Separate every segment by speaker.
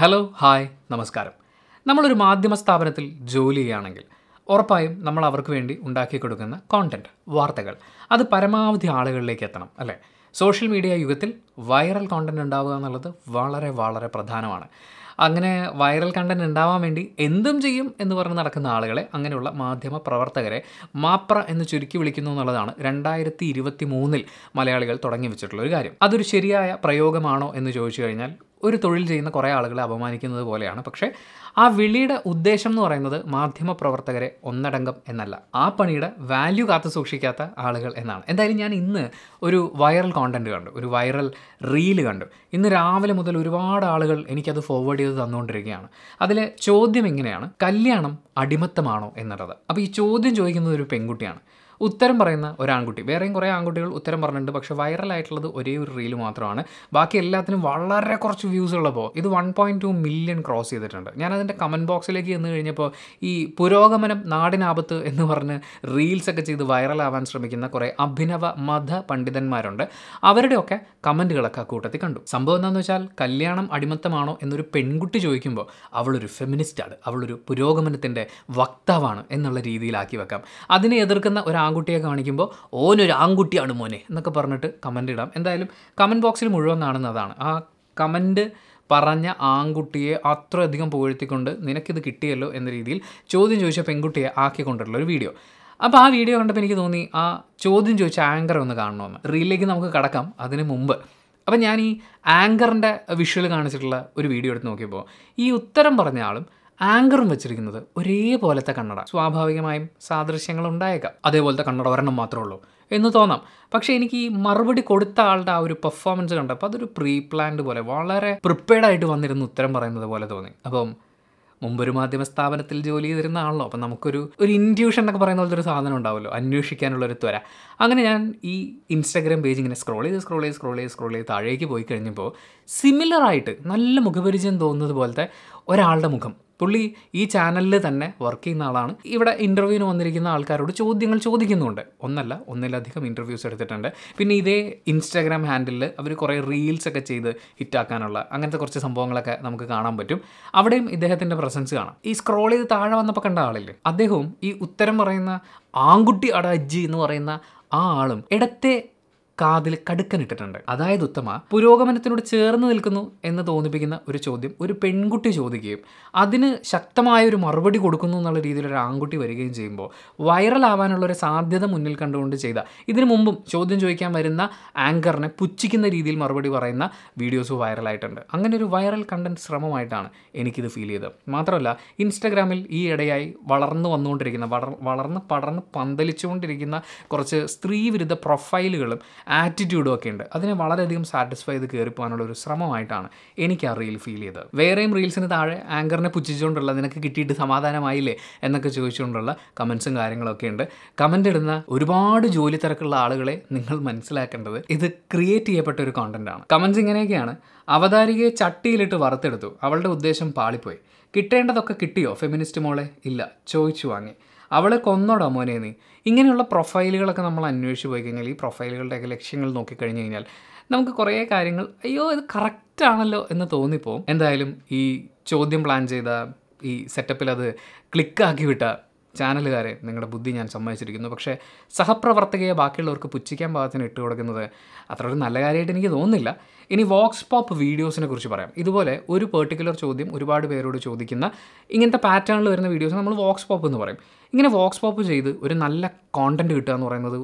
Speaker 1: hello hi നമസ്കാരം നമ്മളൊരു മാധ്യമ സ്ഥാപനത്തിൽ ജോലി ചെയ്യുകയാണെങ്കിൽ ഉറപ്പായും നമ്മൾ അവർക്ക് വേണ്ടി ഉണ്ടാക്കി കൊടുക്കുന്ന കോണ്ടൻറ്റ് വാർത്തകൾ അത് പരമാവധി ആളുകളിലേക്ക് എത്തണം അല്ലേ സോഷ്യൽ മീഡിയ യുഗത്തിൽ വൈറൽ കോണ്ടൻറ്റ് ഉണ്ടാവുക എന്നുള്ളത് വളരെ വളരെ പ്രധാനമാണ് അങ്ങനെ വൈറൽ കണ്ടൻറ് ഉണ്ടാവാൻ വേണ്ടി എന്തും ചെയ്യും എന്ന് പറഞ്ഞ് നടക്കുന്ന ആളുകളെ അങ്ങനെയുള്ള മാധ്യമ പ്രവർത്തകരെ മാപ്ര എന്ന് ചുരുക്കി വിളിക്കുന്നു എന്നുള്ളതാണ് രണ്ടായിരത്തി ഇരുപത്തി മൂന്നിൽ മലയാളികൾ തുടങ്ങി വെച്ചിട്ടുള്ള ഒരു കാര്യം അതൊരു ശരിയായ പ്രയോഗമാണോ എന്ന് ചോദിച്ചു കഴിഞ്ഞാൽ ഒരു തൊഴിൽ ചെയ്യുന്ന കുറേ ആളുകളെ അപമാനിക്കുന്നത് പോലെയാണ് പക്ഷേ ആ വിളിയുടെ ഉദ്ദേശം എന്ന് പറയുന്നത് പ്രവർത്തകരെ ഒന്നടങ്കം എന്നല്ല ആ പണിയുടെ വാല്യൂ കാത്തു സൂക്ഷിക്കാത്ത ആളുകൾ എന്നാണ് എന്തായാലും ഞാൻ ഇന്ന് ഒരു വൈറൽ കോണ്ടൻറ്റ് കണ്ടു ഒരു വൈറൽ റീല് കണ്ടു ഇന്ന് രാവിലെ മുതൽ ഒരുപാട് ആളുകൾ എനിക്കത് ഫോർവേഡ് ചെയ്ത് തന്നുകൊണ്ടിരിക്കുകയാണ് അതിലെ ചോദ്യം എങ്ങനെയാണ് കല്യാണം അടിമത്തമാണോ എന്നുള്ളത് അപ്പോൾ ഈ ചോദ്യം ചോദിക്കുന്നത് ഒരു പെൺകുട്ടിയാണ് ഉത്തരം പറയുന്ന ഒരു വേറെയും കുറേ ആൺകുട്ടികൾ ഉത്തരം പറഞ്ഞിട്ടുണ്ട് പക്ഷേ വൈറലായിട്ടുള്ളത് ഒരേ ഒരു റീൽ മാത്രമാണ് ബാക്കി എല്ലാത്തിനും വളരെ കുറച്ച് വ്യൂസ് ഉള്ളപ്പോൾ ഇത് one point two million cross ചെയ്തിട്ടുണ്ട് ഞാൻ അതിൻ്റെ കമൻറ്റ് ബോക്സിലേക്ക് ചെന്ന് കഴിഞ്ഞപ്പോൾ ഈ പുരോഗമനം നാടിനാപത്ത് എന്ന് പറഞ്ഞ് റീൽസൊക്കെ ചെയ്ത് വൈറലാവാൻ ശ്രമിക്കുന്ന കുറേ അഭിനവ മത പണ്ഡിതന്മാരുണ്ട് അവരുടെയൊക്കെ കമൻറ്റുകളൊക്കെ കൂട്ടത്തിൽ കണ്ടു സംഭവം എന്താണെന്ന് വെച്ചാൽ കല്യാണം അടിമത്തമാണോ എന്നൊരു പെൺകുട്ടി ചോദിക്കുമ്പോൾ അവളൊരു ഫെമിനിസ്റ്റാണ് അവളൊരു പുരോഗമനത്തിൻ്റെ വക്താവാണ് എന്നുള്ള രീതിയിലാക്കി വെക്കാം അതിനെ എതിർക്കുന്ന ഒരു ആൺകുട്ടിയെ കാണിക്കുമ്പോൾ ഓനൊരു ആൺകുട്ടിയാണ് മോനെ എന്നൊക്കെ പറഞ്ഞിട്ട് കമൻ്റ് ഇടാം എന്തായാലും കമൻറ്റ് ബോക്സിൽ മുഴുവൻ കാണുന്നതാണ് ആ കമൻറ്റ് പറഞ്ഞ ആൺകുട്ടിയെ അത്രയധികം പുകഴ്ത്തിക്കൊണ്ട് നിനക്കിത് കിട്ടിയല്ലോ എന്ന രീതിയിൽ ചോദ്യം ചോദിച്ച പെൺകുട്ടിയെ ആക്കിക്കൊണ്ടുള്ള ഒരു വീഡിയോ അപ്പോൾ ആ വീഡിയോ കണ്ടപ്പോൾ എനിക്ക് തോന്നി ആ ചോദ്യം ചോദിച്ച ആങ്കർ ഒന്ന് കാണണമെന്ന് റീലിലേക്ക് നമുക്ക് കടക്കാം അതിന് മുമ്പ് അപ്പോൾ ഞാൻ ഈ ആങ്കറിൻ്റെ വിഷ്വൽ കാണിച്ചിട്ടുള്ള ഒരു വീഡിയോ എടുത്ത് നോക്കിയപ്പോൾ ഈ ഉത്തരം പറഞ്ഞ ആളും ആങ്കറും വെച്ചിരിക്കുന്നത് ഒരേപോലത്തെ കണ്ണട സ്വാഭാവികമായും സാദൃശ്യങ്ങൾ ഉണ്ടായേക്കാം അതേപോലത്തെ കണ്ണട ഒരെണ്ണം മാത്രമേ ഉള്ളൂ എന്ന് തോന്നാം പക്ഷേ എനിക്ക് ഈ മറുപടി കൊടുത്ത ആളുടെ ആ ഒരു പെർഫോമൻസ് കണ്ടപ്പോൾ അതൊരു പ്രീ പ്ലാൻഡ് പോലെ വളരെ പ്രിപ്പയർഡ് ആയിട്ട് വന്നിരുന്ന ഉത്തരം പറയുന്നത് പോലെ തോന്നി അപ്പം മുമ്പൊരു മാധ്യമ സ്ഥാപനത്തിൽ ജോലി ചെയ്തിരുന്ന ആണല്ലോ അപ്പം നമുക്കൊരു ഒരു ഇൻഡ്യൂഷൻ എന്നൊക്കെ പറയുന്ന പോലത്തെ ഒരു സാധനം ഉണ്ടാവുമല്ലോ അന്വേഷിക്കാനുള്ളൊരു ത്വര അങ്ങനെ ഞാൻ ഈ ഇൻസ്റ്റാഗ്രാം പേജ് ഇങ്ങനെ സ്ക്രോൾ ചെയ്ത് സ്ക്രോൾ ചെയ്ത് സ്ക്രോൾ ചെയ്ത് സ്ക്രോൾ ചെയ്ത് താഴേക്ക് പോയി കഴിഞ്ഞപ്പോൾ സിമിലറായിട്ട് നല്ല മുഖപരിചയം തോന്നുന്നത് പോലത്തെ ഒരാളുടെ മുഖം പുള്ളി ഈ ചാനലിൽ തന്നെ വർക്ക് ചെയ്യുന്ന ആളാണ് ഇവിടെ ഇൻ്റർവ്യൂവിന് വന്നിരിക്കുന്ന ആൾക്കാരോട് ചോദ്യങ്ങൾ ചോദിക്കുന്നുണ്ട് ഒന്നല്ല ഒന്നിലധികം ഇൻ്റർവ്യൂസ് എടുത്തിട്ടുണ്ട് പിന്നെ ഇതേ ഇൻസ്റ്റാഗ്രാം ഹാൻഡിലിൽ അവർ കുറേ റീൽസ് ഒക്കെ ചെയ്ത് ഹിറ്റാക്കാനുള്ള അങ്ങനത്തെ കുറച്ച് സംഭവങ്ങളൊക്കെ നമുക്ക് കാണാൻ പറ്റും അവിടെയും ഇദ്ദേഹത്തിൻ്റെ പ്രസൻസ് കാണാം ഈ സ്ക്രോൾ ചെയ്ത് താഴെ വന്നപ്പോൾ കണ്ട ആളില്ലേ അദ്ദേഹവും ഈ ഉത്തരം പറയുന്ന ആൺകുട്ടി അട എന്ന് പറയുന്ന ആ ആളും ഇടത്തെ കാതിൽ കടുക്കനിട്ടിട്ടുണ്ട് അതായത് ഉത്തമ പുരോഗമനത്തിനോട് ചേർന്ന് നിൽക്കുന്നു എന്ന് തോന്നിപ്പിക്കുന്ന ഒരു ചോദ്യം ഒരു പെൺകുട്ടി ചോദിക്കുകയും അതിന് ശക്തമായ ഒരു മറുപടി കൊടുക്കുന്നു എന്നുള്ള രീതിയിൽ ഒരു ആൺകുട്ടി വരികയും ചെയ്യുമ്പോൾ വൈറലാവാനുള്ള ഒരു സാധ്യത മുന്നിൽ കണ്ടുകൊണ്ട് ചെയ്ത ഇതിനു മുമ്പും ചോദ്യം ചോദിക്കാൻ വരുന്ന ആങ്കറിനെ പുച്ഛിക്കുന്ന രീതിയിൽ മറുപടി പറയുന്ന വീഡിയോസ് വൈറലായിട്ടുണ്ട് അങ്ങനെ ഒരു വൈറൽ കണ്ടന്റ് ശ്രമമായിട്ടാണ് എനിക്കിത് ഫീൽ ചെയ്തത് മാത്രമല്ല ഇൻസ്റ്റാഗ്രാമിൽ ഈ ഇടയായി വളർന്നു വന്നുകൊണ്ടിരിക്കുന്ന വളർന്ന് പടർന്ന് പന്തലിച്ചുകൊണ്ടിരിക്കുന്ന കുറച്ച് സ്ത്രീവിരുദ്ധ പ്രൊഫൈലുകളും ആറ്റിറ്റ്യൂഡും ഒക്കെ ഉണ്ട് അതിനെ വളരെയധികം സാറ്റിസ്ഫൈ ചെയ്ത് കയറിപ്പോകാനുള്ള ഒരു ശ്രമമായിട്ടാണ് എനിക്ക് ആ റീൽ ഫീൽ ചെയ്തത് വേറെയും റീൽസിന് താഴെ ആങ്കറിനെ പുച്ഛിച്ചുകൊണ്ടുള്ള നിനക്ക് കിട്ടിയിട്ട് സമാധാനമായില്ലേ എന്നൊക്കെ ചോദിച്ചുകൊണ്ടുള്ള കമൻസും കാര്യങ്ങളൊക്കെ ഉണ്ട് കമൻ്റ് ഇടുന്ന ഒരുപാട് ജോലി തിരക്കുള്ള ആളുകളെ നിങ്ങൾ മനസ്സിലാക്കേണ്ടത് ഇത് ക്രിയേറ്റ് ചെയ്യപ്പെട്ട ഒരു കോണ്ടൻ്റ് ആണ് കമൻസ് ഇങ്ങനെയൊക്കെയാണ് അവതാരികയെ ചട്ടിയിലിട്ട് വറുത്തെടുത്തു അവളുടെ ഉദ്ദേശം പാളിപ്പോയി കിട്ടേണ്ടതൊക്കെ കിട്ടിയോ ഫെമിനിസ്റ്റ് മോളെ ഇല്ല ചോദിച്ചു വാങ്ങി അവളെ കൊന്നോടാ നീ ഇങ്ങനെയുള്ള പ്രൊഫൈലുകളൊക്കെ നമ്മൾ അന്വേഷിച്ച് പോയി കഴിഞ്ഞാൽ ഈ പ്രൊഫൈലുകളുടെയൊക്കെ ലക്ഷ്യങ്ങൾ നോക്കിക്കഴിഞ്ഞ് കഴിഞ്ഞാൽ നമുക്ക് കുറേ കാര്യങ്ങൾ അയ്യോ ഇത് ആണല്ലോ എന്ന് തോന്നിപ്പോവും എന്തായാലും ഈ ചോദ്യം പ്ലാൻ ചെയ്ത ഈ സെറ്റപ്പിൽ അത് ക്ലിക്കാക്കി വിട്ട ചാനലുകാരെ നിങ്ങളുടെ ബുദ്ധി ഞാൻ സമ്മതിച്ചിരിക്കുന്നു പക്ഷേ സഹപ്രവർത്തകയെ ബാക്കിയുള്ളവർക്ക് പുച്ഛിക്കാൻ പാകത്തിന് ഇട്ട് കൊടുക്കുന്നത് അത്ര ഒരു നല്ല കാര്യമായിട്ട് എനിക്ക് തോന്നുന്നില്ല ഇനി വോക്സ് പോപ്പ് വീഡിയോസിനെ കുറിച്ച് പറയാം ഇതുപോലെ ഒരു പെർട്ടിക്കുലർ ചോദ്യം ഒരുപാട് പേരോട് ചോദിക്കുന്ന ഇങ്ങനത്തെ പാറ്റേണിൽ വരുന്ന വീഡിയോസ് നമ്മൾ വോക്സ് പോപ്പ് എന്ന് പറയും ഇങ്ങനെ വോക്സ് പോപ്പ് ചെയ്ത് ഒരു നല്ല കോണ്ടൻറ്റ് കിട്ടുക എന്ന് പറയുന്നത്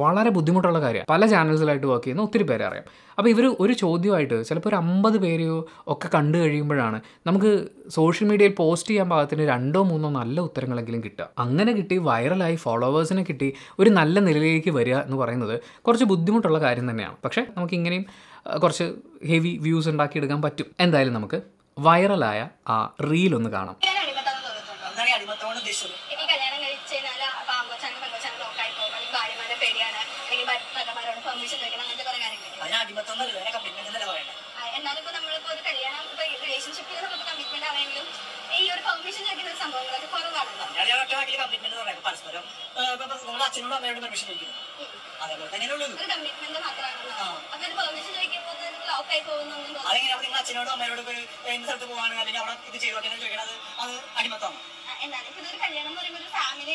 Speaker 1: വളരെ ബുദ്ധിമുട്ടുള്ള കാര്യമാണ് പല ചാനൽസിലായിട്ട് വർക്ക് ചെയ്യുന്ന ഒത്തിരി പേരെ അറിയാം അപ്പോൾ ഇവർ ഒരു ചോദ്യമായിട്ട് ചിലപ്പോൾ ഒരു അമ്പത് പേരെയോ ഒക്കെ കണ്ടു കഴിയുമ്പോഴാണ് നമുക്ക് സോഷ്യൽ മീഡിയയിൽ പോസ്റ്റ് ചെയ്യാൻ പാകത്തിന് രണ്ടോ മൂന്നോ നല്ല ഉത്തരങ്ങളെങ്കിലും കിട്ടുക അങ്ങനെ കിട്ടി വൈറലായി ഫോളോവേഴ്സിനെ കിട്ടി ഒരു നല്ല നിലയിലേക്ക് വരിക എന്ന് പറയുന്നത് കുറച്ച് ബുദ്ധിമുട്ടുള്ള കാര്യം തന്നെയാണ് പക്ഷേ നമുക്ക് ഇങ്ങനെയും കുറച്ച് ഹെവി വ്യൂസ് ഉണ്ടാക്കിയെടുക്കാൻ പറ്റും എന്തായാലും നമുക്ക് വൈറലായ ആ റീൽ ഒന്ന് കാണാം ആൾക്കാരാണ് പരസ്പരം നമ്മുടെ അച്ഛനും അമ്മയോട് പെർമിഷൻ ചോദിക്കുന്നത് അതേപോലെ തന്നെയല്ലേ ഉള്ളൂ അല്ലെങ്കിൽ അവിടെ നിങ്ങൾ അച്ഛനോടും അമ്മയോടും ഒരു എന്ത് സ്ഥലത്ത് പോകാണ് അല്ലെങ്കിൽ അവിടെ ഇത് ചെയ്തു അങ്ങനെ ചോദിക്കണം അത് അത് അടിമത്തമാണ് ഫാമിലി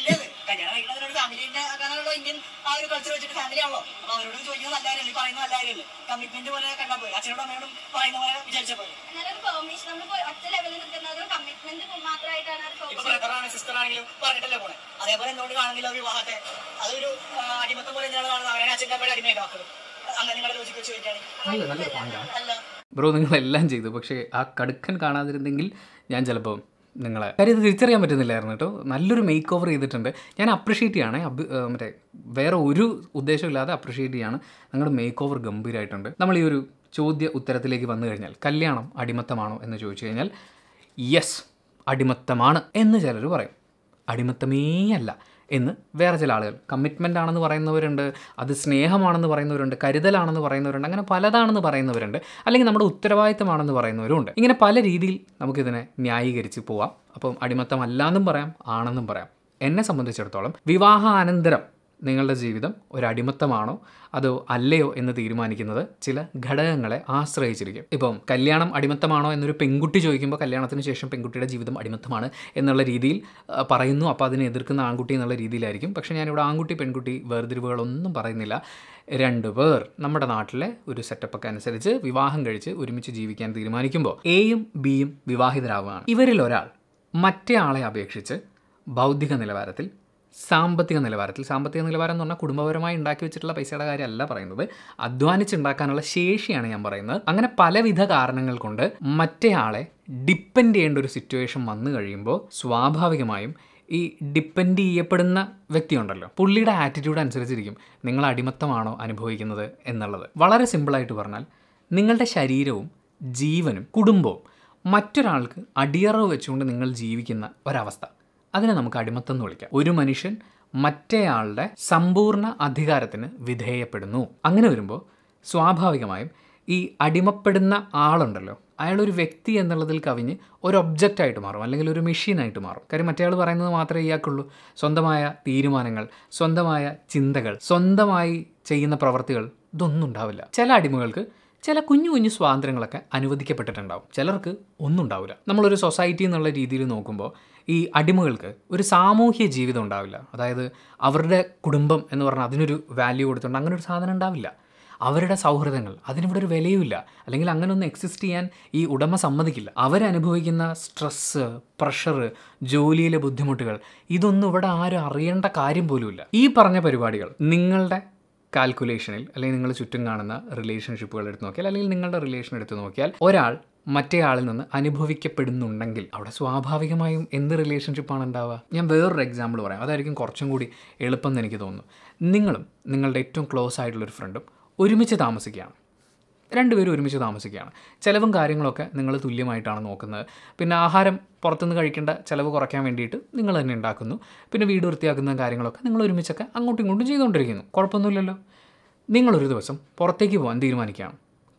Speaker 1: അല്ലേ കല്യാണം കഴിക്കുന്നത് ഒരു ഫാമിലിന്റെ അങ്ങനെയുള്ള ഇന്ത്യൻ ആ കൾച്ചർ വെച്ചിട്ട് ഫാമിലി അവരോട് ചോദിക്കുന്നത് നല്ല കാര്യമല്ലേ പറയുന്ന നല്ല കാര്യമല്ലേ കമ്മിറ്റ്മെന്റ് പോലെ കണ്ടാൽ പോയി അച്ഛനോടും അമ്മയോടും പറയുന്ന പോലെ വിചാരിച്ചാൽ പോയി ആണെങ്കിലും പറഞ്ഞിട്ടല്ലേ പോണേ അതേപോലെ എന്തുകൊണ്ട് കാണുന്നില്ല വിവാഹത്തെ അതൊരു അടിമത്തം പോലെ എന്താണ് കാണുന്നത് അവരെ അച്ഛൻ്റെ അമ്മയുടെ അടിമയുണ്ടാക്കുന്നത് അങ്ങനെ നിങ്ങളുടെ ലോജിക്ക് ബ്രോ നിങ്ങളെല്ലാം ചെയ്തു പക്ഷേ ആ കടുക്കൻ കാണാതിരുന്നെങ്കിൽ ഞാൻ ചിലപ്പോൾ നിങ്ങളെ കാര്യം തിരിച്ചറിയാൻ പറ്റുന്നില്ലായിരുന്നു കേട്ടോ നല്ലൊരു മേക്ക് ഓവർ ചെയ്തിട്ടുണ്ട് ഞാൻ ചെയ്യണേ അബ് മറ്റേ വേറെ ഒരു ഉദ്ദേശമില്ലാതെ അപ്രിഷിയേറ്റ് ചെയ്യുകയാണ് നിങ്ങളുടെ മേക്ക് ഓവർ ഗംഭീരമായിട്ടുണ്ട് നമ്മൾ ഈ ഒരു ചോദ്യ ഉത്തരത്തിലേക്ക് വന്നു കഴിഞ്ഞാൽ കല്യാണം അടിമത്തമാണോ എന്ന് ചോദിച്ചു കഴിഞ്ഞാൽ യെസ് അടിമത്തമാണ് എന്ന് ചിലർ പറയും അടിമത്തമേ അല്ല എന്ന് വേറെ ചില ആളുകൾ കമ്മിറ്റ്മെൻ്റ് ആണെന്ന് പറയുന്നവരുണ്ട് അത് സ്നേഹമാണെന്ന് പറയുന്നവരുണ്ട് കരുതലാണെന്ന് പറയുന്നവരുണ്ട് അങ്ങനെ പലതാണെന്ന് പറയുന്നവരുണ്ട് അല്ലെങ്കിൽ നമ്മുടെ ഉത്തരവാദിത്തമാണെന്ന് പറയുന്നവരും ഉണ്ട് ഇങ്ങനെ പല രീതിയിൽ നമുക്കിതിനെ ന്യായീകരിച്ച് പോവാം അപ്പം അടിമത്തമല്ലാന്നും പറയാം ആണെന്നും പറയാം എന്നെ സംബന്ധിച്ചിടത്തോളം വിവാഹാനന്തരം നിങ്ങളുടെ ജീവിതം ഒരടിമത്തമാണോ അതോ അല്ലയോ എന്ന് തീരുമാനിക്കുന്നത് ചില ഘടകങ്ങളെ ആശ്രയിച്ചിരിക്കും ഇപ്പം കല്യാണം അടിമത്തമാണോ എന്നൊരു പെൺകുട്ടി ചോദിക്കുമ്പോൾ കല്യാണത്തിന് ശേഷം പെൺകുട്ടിയുടെ ജീവിതം അടിമത്തമാണ് എന്നുള്ള രീതിയിൽ പറയുന്നു അപ്പോൾ അതിനെ എതിർക്കുന്ന ആൺകുട്ടി എന്നുള്ള രീതിയിലായിരിക്കും പക്ഷേ ഞാനിവിടെ ആൺകുട്ടി പെൺകുട്ടി വേർതിരിവുകളൊന്നും പറയുന്നില്ല രണ്ട് പേർ നമ്മുടെ നാട്ടിലെ ഒരു സെറ്റപ്പൊക്കെ അനുസരിച്ച് വിവാഹം കഴിച്ച് ഒരുമിച്ച് ജീവിക്കാൻ തീരുമാനിക്കുമ്പോൾ എയും ബിയും വിവാഹിതരാകുകയാണ് ഇവരിൽ ഒരാൾ മറ്റേ ആളെ അപേക്ഷിച്ച് ബൗദ്ധിക നിലവാരത്തിൽ സാമ്പത്തിക നിലവാരത്തിൽ സാമ്പത്തിക നിലവാരം എന്ന് പറഞ്ഞാൽ കുടുംബപരമായി ഉണ്ടാക്കി വെച്ചിട്ടുള്ള പൈസയുടെ കാര്യമല്ല പറയുന്നത് അധ്വാനിച്ചുണ്ടാക്കാനുള്ള ശേഷിയാണ് ഞാൻ പറയുന്നത് അങ്ങനെ പലവിധ കാരണങ്ങൾ കൊണ്ട് മറ്റേയാളെ ഡിപ്പെൻഡ് ചെയ്യേണ്ട ഒരു സിറ്റുവേഷൻ വന്നു കഴിയുമ്പോൾ സ്വാഭാവികമായും ഈ ഡിപ്പെൻഡ് ചെയ്യപ്പെടുന്ന വ്യക്തിയുണ്ടല്ലോ പുള്ളിയുടെ ആറ്റിറ്റ്യൂഡ് അനുസരിച്ചിരിക്കും നിങ്ങൾ അടിമത്തമാണോ അനുഭവിക്കുന്നത് എന്നുള്ളത് വളരെ സിമ്പിളായിട്ട് പറഞ്ഞാൽ നിങ്ങളുടെ ശരീരവും ജീവനും കുടുംബവും മറ്റൊരാൾക്ക് അടിയറവ് വെച്ചുകൊണ്ട് നിങ്ങൾ ജീവിക്കുന്ന ഒരവസ്ഥ അതിനെ നമുക്ക് അടിമത്തം എന്ന് വിളിക്കാം ഒരു മനുഷ്യൻ മറ്റേയാളുടെ സമ്പൂർണ്ണ അധികാരത്തിന് വിധേയപ്പെടുന്നു അങ്ങനെ വരുമ്പോൾ സ്വാഭാവികമായും ഈ അടിമപ്പെടുന്ന ആളുണ്ടല്ലോ അയാൾ ഒരു വ്യക്തി എന്നുള്ളതിൽ കവിഞ്ഞ് ഒരു ഒബ്ജക്റ്റ് ആയിട്ട് മാറും അല്ലെങ്കിൽ ഒരു മെഷീനായിട്ട് മാറും കാര്യം മറ്റേയാൾ പറയുന്നത് മാത്രമേ ഇയാൾക്കുള്ളൂ സ്വന്തമായ തീരുമാനങ്ങൾ സ്വന്തമായ ചിന്തകൾ സ്വന്തമായി ചെയ്യുന്ന പ്രവർത്തികൾ ഇതൊന്നും ഉണ്ടാവില്ല ചില അടിമകൾക്ക് ചില കുഞ്ഞു കുഞ്ഞു സ്വാതന്ത്ര്യങ്ങളൊക്കെ അനുവദിക്കപ്പെട്ടിട്ടുണ്ടാവും ചിലർക്ക് ഒന്നും ഉണ്ടാവില്ല നമ്മളൊരു സൊസൈറ്റി എന്നുള്ള രീതിയിൽ നോക്കുമ്പോൾ ഈ അടിമകൾക്ക് ഒരു സാമൂഹ്യ ജീവിതം ഉണ്ടാവില്ല അതായത് അവരുടെ കുടുംബം എന്ന് പറഞ്ഞാൽ അതിനൊരു വാല്യൂ കൊടുത്തുകൊണ്ട് അങ്ങനെ ഒരു സാധനം ഉണ്ടാവില്ല അവരുടെ സൗഹൃദങ്ങൾ അതിനിവിടെ ഒരു വിലയുമില്ല അല്ലെങ്കിൽ അങ്ങനെ ഒന്ന് എക്സിസ്റ്റ് ചെയ്യാൻ ഈ ഉടമ സമ്മതിക്കില്ല അവരനുഭവിക്കുന്ന സ്ട്രെസ്സ് പ്രഷർ ജോലിയിലെ ബുദ്ധിമുട്ടുകൾ ഇതൊന്നും ഇവിടെ ആരും അറിയേണ്ട കാര്യം പോലുമില്ല ഈ പറഞ്ഞ പരിപാടികൾ നിങ്ങളുടെ കാൽക്കുലേഷനിൽ അല്ലെങ്കിൽ നിങ്ങൾ ചുറ്റും കാണുന്ന റിലേഷൻഷിപ്പുകൾ എടുത്ത് നോക്കിയാൽ അല്ലെങ്കിൽ നിങ്ങളുടെ റിലേഷൻ എടുത്ത് നോക്കിയാൽ ഒരാൾ മറ്റേയാളിൽ നിന്ന് അനുഭവിക്കപ്പെടുന്നുണ്ടെങ്കിൽ അവിടെ സ്വാഭാവികമായും എന്ത് റിലേഷൻഷിപ്പാണ് ഉണ്ടാവുക ഞാൻ വേറൊരു എക്സാമ്പിൾ പറയാം അതായിരിക്കും കുറച്ചും കൂടി എളുപ്പം എന്ന് എനിക്ക് തോന്നുന്നു നിങ്ങളും നിങ്ങളുടെ ഏറ്റവും ക്ലോസ് ആയിട്ടുള്ളൊരു ഫ്രണ്ടും ഒരുമിച്ച് താമസിക്കുകയാണ് രണ്ടുപേരും ഒരുമിച്ച് താമസിക്കുകയാണ് ചിലവും കാര്യങ്ങളൊക്കെ നിങ്ങൾ തുല്യമായിട്ടാണ് നോക്കുന്നത് പിന്നെ ആഹാരം പുറത്തുനിന്ന് കഴിക്കേണ്ട ചിലവ് കുറയ്ക്കാൻ വേണ്ടിയിട്ട് നിങ്ങൾ തന്നെ ഉണ്ടാക്കുന്നു പിന്നെ വീട് വൃത്തിയാക്കുന്ന കാര്യങ്ങളൊക്കെ നിങ്ങൾ ഒരുമിച്ചൊക്കെ അങ്ങോട്ടും ഇങ്ങോട്ടും ചെയ്തുകൊണ്ടിരിക്കുന്നു കുഴപ്പമൊന്നുമില്ലല്ലോ നിങ്ങളൊരു ദിവസം പുറത്തേക്ക് പോകാൻ തീരുമാനിക്കുകയാണ്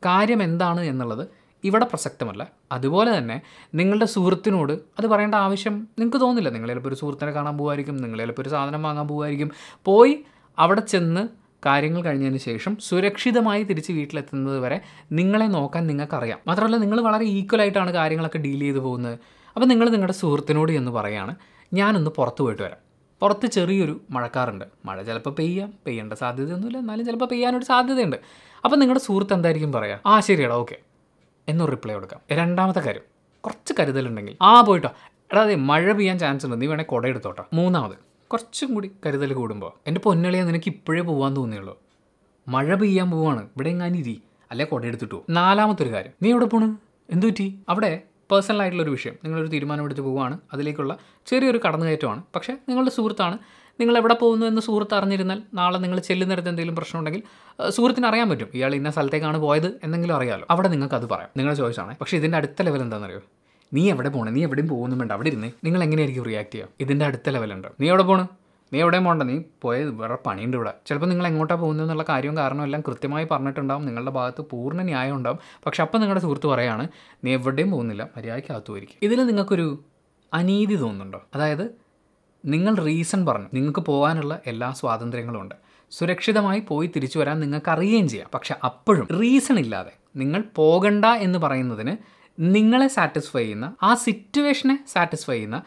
Speaker 1: കാര്യം എന്താണ് എന്നുള്ളത് ഇവിടെ പ്രസക്തമല്ല അതുപോലെ തന്നെ നിങ്ങളുടെ സുഹൃത്തിനോട് അത് പറയേണ്ട ആവശ്യം നിങ്ങൾക്ക് തോന്നില്ല നിങ്ങൾ ചിലപ്പോൾ ഒരു സുഹൃത്തിനെ കാണാൻ പോകുമായിരിക്കും നിങ്ങൾ ചിലപ്പോൾ ഒരു സാധനം വാങ്ങാൻ പോകുമായിരിക്കും പോയി അവിടെ ചെന്ന് കാര്യങ്ങൾ കഴിഞ്ഞതിന് ശേഷം സുരക്ഷിതമായി തിരിച്ച് വീട്ടിലെത്തുന്നത് വരെ നിങ്ങളെ നോക്കാൻ നിങ്ങൾക്കറിയാം മാത്രമല്ല നിങ്ങൾ വളരെ ഈക്വലായിട്ടാണ് കാര്യങ്ങളൊക്കെ ഡീൽ ചെയ്തു പോകുന്നത് അപ്പോൾ നിങ്ങൾ നിങ്ങളുടെ സുഹൃത്തിനോട് എന്ന് പറയാണ് ഞാനൊന്ന് പുറത്ത് പോയിട്ട് വരാം പുറത്ത് ചെറിയൊരു മഴക്കാറുണ്ട് മഴ ചിലപ്പോൾ പെയ്യാം പെയ്യേണ്ട സാധ്യതയൊന്നുമില്ല എന്നാലും ചിലപ്പോൾ പെയ്യാനൊരു സാധ്യതയുണ്ട് അപ്പോൾ നിങ്ങളുടെ സുഹൃത്ത് എന്തായിരിക്കും പറയാം ആ ശരിയടാ ഓക്കെ എന്നൊരു റിപ്ലൈ കൊടുക്കാം രണ്ടാമത്തെ കാര്യം കുറച്ച് കരുതലുണ്ടെങ്കിൽ ആ പോയിട്ടോ എടാ അതെ മഴ പെയ്യാൻ ചാൻസ് ഉണ്ട് നീ വേണേൽ കുട എടുത്തോട്ടോ മൂന്നാമത് കുറച്ചും കൂടി കരുതൽ കൂടുമ്പോൾ എൻ്റെ പൊന്നളിയെ നിനക്ക് ഇപ്പോഴേ പോകാൻ തോന്നിയുള്ളൂ മഴ പെയ്യാൻ പോവാണ് ഇവിടെ ഞാനിരി ഇരി അല്ലെ കുട എടുത്തിട്ടു നാലാമത്തെ ഒരു കാര്യം നീ എവിടെ പോണ് എന്തു പറ്റി അവിടെ പേഴ്സണൽ ഒരു വിഷയം നിങ്ങളൊരു തീരുമാനമെടുത്ത് പോവുകയാണ് അതിലേക്കുള്ള ചെറിയൊരു കടന്നുകയറ്റമാണ് പക്ഷേ നിങ്ങളുടെ സുഹൃത്താണ് നിങ്ങൾ എവിടെ പോകുന്നു എന്ന് സുഹൃത്ത് അറിഞ്ഞിരുന്നാൽ നാളെ നിങ്ങൾ ചെല്ലുന്നിടത്ത് എന്തെങ്കിലും പ്രശ്നം ഉണ്ടെങ്കിൽ സുഹൃത്തിന് അറിയാൻ പറ്റും ഇയാൾ ഇന്ന സ്ഥലത്തേക്കാണ് പോയത് എന്നെങ്കിലും അറിയാമല്ലോ അവിടെ നിങ്ങൾക്ക് അത് പറയാം നിങ്ങളുടെ ചോയ്സാണ് പക്ഷേ ഇതിൻ്റെ അടുത്ത ലെവൽ എന്താണെന്നറിയോ നീ എവിടെ പോണേ നീ എവിടെയും പോകുന്നു വേണ്ട അവിടെ ഇരുന്ന് നിങ്ങൾ എങ്ങനെയായിരിക്കും റിയാക്ട് ചെയ്യുക ഇതിൻ്റെ അടുത്ത ലെവലുണ്ട് നീ എവിടെ പോണ് നീ എവിടെയും പോകണ്ട നീ പോയത് വേറെ പണിയുണ്ട് ഇവിടെ ചിലപ്പോൾ നിങ്ങൾ എങ്ങോട്ടാണ് പോകുന്നത് എന്നുള്ള കാര്യവും കാരണവും എല്ലാം കൃത്യമായി പറഞ്ഞിട്ടുണ്ടാവും നിങ്ങളുടെ ഭാഗത്ത് പൂർണ്ണ ന്യായം ഉണ്ടാവും പക്ഷെ അപ്പം നിങ്ങളുടെ സുഹൃത്ത് പറയുകയാണ് നീ എവിടെയും പോകുന്നില്ല മര്യാദയ്ക്ക് അകത്തുമായിരിക്കും ഇതിൽ നിങ്ങൾക്കൊരു അനീതി തോന്നുന്നുണ്ടോ അതായത് നിങ്ങൾ റീസൺ പറഞ്ഞു നിങ്ങൾക്ക് പോകാനുള്ള എല്ലാ സ്വാതന്ത്ര്യങ്ങളും ഉണ്ട് സുരക്ഷിതമായി പോയി തിരിച്ചു വരാൻ നിങ്ങൾക്ക് അറിയുകയും ചെയ്യാം പക്ഷെ അപ്പോഴും റീസൺ ഇല്ലാതെ നിങ്ങൾ പോകണ്ട എന്ന് പറയുന്നതിന് നിങ്ങളെ സാറ്റിസ്ഫൈ ചെയ്യുന്ന ആ സിറ്റുവേഷനെ സാറ്റിസ്ഫൈ ചെയ്യുന്ന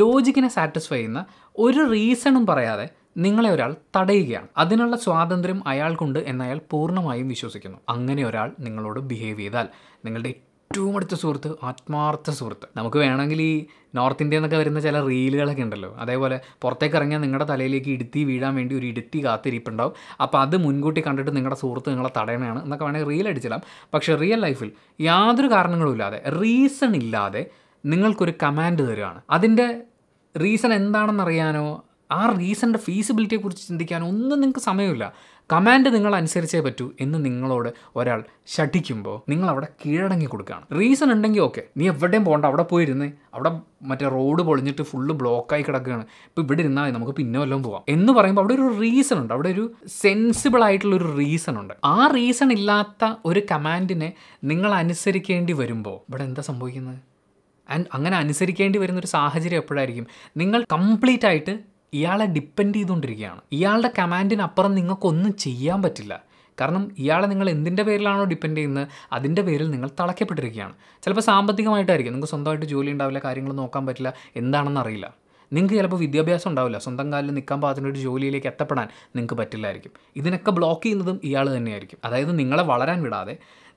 Speaker 1: ലോജിക്കിനെ സാറ്റിസ്ഫൈ ചെയ്യുന്ന ഒരു റീസണും പറയാതെ നിങ്ങളെ ഒരാൾ തടയുകയാണ് അതിനുള്ള സ്വാതന്ത്ര്യം അയാൾക്കുണ്ട് എന്ന് അയാൾ പൂർണ്ണമായും വിശ്വസിക്കുന്നു അങ്ങനെ ഒരാൾ നിങ്ങളോട് ബിഹേവ് ചെയ്താൽ നിങ്ങളുടെ ഏറ്റവും അടുത്ത സുഹൃത്ത് ആത്മാർത്ഥ സുഹൃത്ത് നമുക്ക് വേണമെങ്കിൽ ഈ നോർത്ത് ഇന്ത്യയിൽ നിന്നൊക്കെ വരുന്ന ചില റീലുകളൊക്കെ ഉണ്ടല്ലോ അതേപോലെ പുറത്തേക്ക് ഇറങ്ങിയാൽ നിങ്ങളുടെ തലയിലേക്ക് ഇടുത്തി വീഴാൻ വേണ്ടി ഒരു ഇടുത്തി കാത്തിരിപ്പുണ്ടാവും അപ്പോൾ അത് മുൻകൂട്ടി കണ്ടിട്ട് നിങ്ങളുടെ സുഹൃത്ത് നിങ്ങളെ തടയണയാണ് എന്നൊക്കെ വേണമെങ്കിൽ റീൽ അടിച്ചിടാം പക്ഷേ റിയൽ ലൈഫിൽ യാതൊരു കാരണങ്ങളും ഇല്ലാതെ റീസൺ ഇല്ലാതെ നിങ്ങൾക്കൊരു കമാൻഡ് തരുവാണ് അതിൻ്റെ റീസൺ എന്താണെന്നറിയാനോ ആ റീസണിൻ്റെ ഫീസിബിലിറ്റിയെക്കുറിച്ച് ചിന്തിക്കാൻ ഒന്നും നിങ്ങൾക്ക് സമയമില്ല കമാൻഡ് നിങ്ങൾ അനുസരിച്ചേ പറ്റൂ എന്ന് നിങ്ങളോട് ഒരാൾ ഷഠിക്കുമ്പോൾ നിങ്ങൾ അവിടെ കീഴടങ്ങി കൊടുക്കുകയാണ് റീസൺ ഉണ്ടെങ്കിൽ ഓക്കെ നീ എവിടെയും പോകണ്ട അവിടെ പോയിരുന്നേ അവിടെ മറ്റേ റോഡ് പൊളിഞ്ഞിട്ട് ഫുള്ള് ബ്ലോക്കായി കിടക്കുകയാണ് ഇപ്പോൾ ഇവിടെ ഇരുന്നാൽ നമുക്ക് പിന്നെ വല്ലതും പോകാം എന്ന് പറയുമ്പോൾ അവിടെ ഒരു റീസൺ ഉണ്ട് അവിടെ ഒരു സെൻസിബിൾ ആയിട്ടുള്ള ഒരു റീസൺ ഉണ്ട് ആ റീസൺ ഇല്ലാത്ത ഒരു കമാൻഡിനെ നിങ്ങൾ അനുസരിക്കേണ്ടി വരുമ്പോൾ ഇവിടെ എന്താ സംഭവിക്കുന്നത് ആൻഡ് അങ്ങനെ അനുസരിക്കേണ്ടി വരുന്ന ഒരു സാഹചര്യം എപ്പോഴായിരിക്കും നിങ്ങൾ കംപ്ലീറ്റ് ആയിട്ട് ഇയാളെ ഡിപ്പെൻഡ് ചെയ്തുകൊണ്ടിരിക്കുകയാണ് ഇയാളുടെ കമാൻഡിനപ്പുറം നിങ്ങൾക്കൊന്നും ചെയ്യാൻ പറ്റില്ല കാരണം ഇയാളെ നിങ്ങൾ എന്തിൻ്റെ പേരിലാണോ ഡിപ്പെൻഡ് ചെയ്യുന്നത് അതിൻ്റെ പേരിൽ നിങ്ങൾ തളയ്ക്കപ്പെട്ടിരിക്കുകയാണ് ചിലപ്പോൾ സാമ്പത്തികമായിട്ടായിരിക്കും നിങ്ങൾക്ക് സ്വന്തമായിട്ട് ജോലി ഉണ്ടാവില്ല കാര്യങ്ങൾ നോക്കാൻ പറ്റില്ല എന്താണെന്ന് അറിയില്ല നിങ്ങൾക്ക് ചിലപ്പോൾ വിദ്യാഭ്യാസം ഉണ്ടാവില്ല സ്വന്തം കാലിൽ നിൽക്കാൻ പാകത്തിന് ഒരു ജോലിയിലേക്ക് എത്തപ്പെടാൻ നിങ്ങൾക്ക് പറ്റില്ലായിരിക്കും ഇതിനൊക്കെ ബ്ലോക്ക് ചെയ്യുന്നതും ഇയാൾ തന്നെയായിരിക്കും അതായത് നിങ്ങളെ വളരാൻ വിടാതെ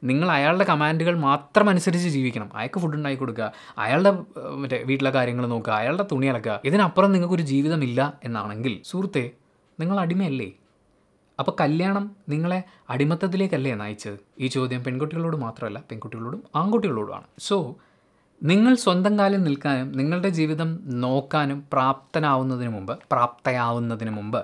Speaker 1: നിങ്ങൾ അയാളുടെ കമാൻഡുകൾ മാത്രം അനുസരിച്ച് ജീവിക്കണം അയാൾക്ക് ഫുഡ് ഉണ്ടാക്കി കൊടുക്കുക അയാളുടെ മറ്റേ വീട്ടിലെ കാര്യങ്ങൾ നോക്കുക അയാളുടെ തുണി അലക്കുക ഇതിനപ്പുറം നിങ്ങൾക്കൊരു ജീവിതമില്ല എന്നാണെങ്കിൽ സുഹൃത്തെ നിങ്ങൾ അടിമയല്ലേ അപ്പോൾ കല്യാണം നിങ്ങളെ അടിമത്തത്തിലേക്കല്ലേ നയിച്ചത് ഈ ചോദ്യം പെൺകുട്ടികളോട് മാത്രമല്ല പെൺകുട്ടികളോടും ആൺകുട്ടികളോടുമാണ് സോ നിങ്ങൾ സ്വന്തം കാലിൽ നിൽക്കാനും നിങ്ങളുടെ ജീവിതം നോക്കാനും പ്രാപ്തനാവുന്നതിന് മുമ്പ് പ്രാപ്തയാവുന്നതിന് മുമ്പ്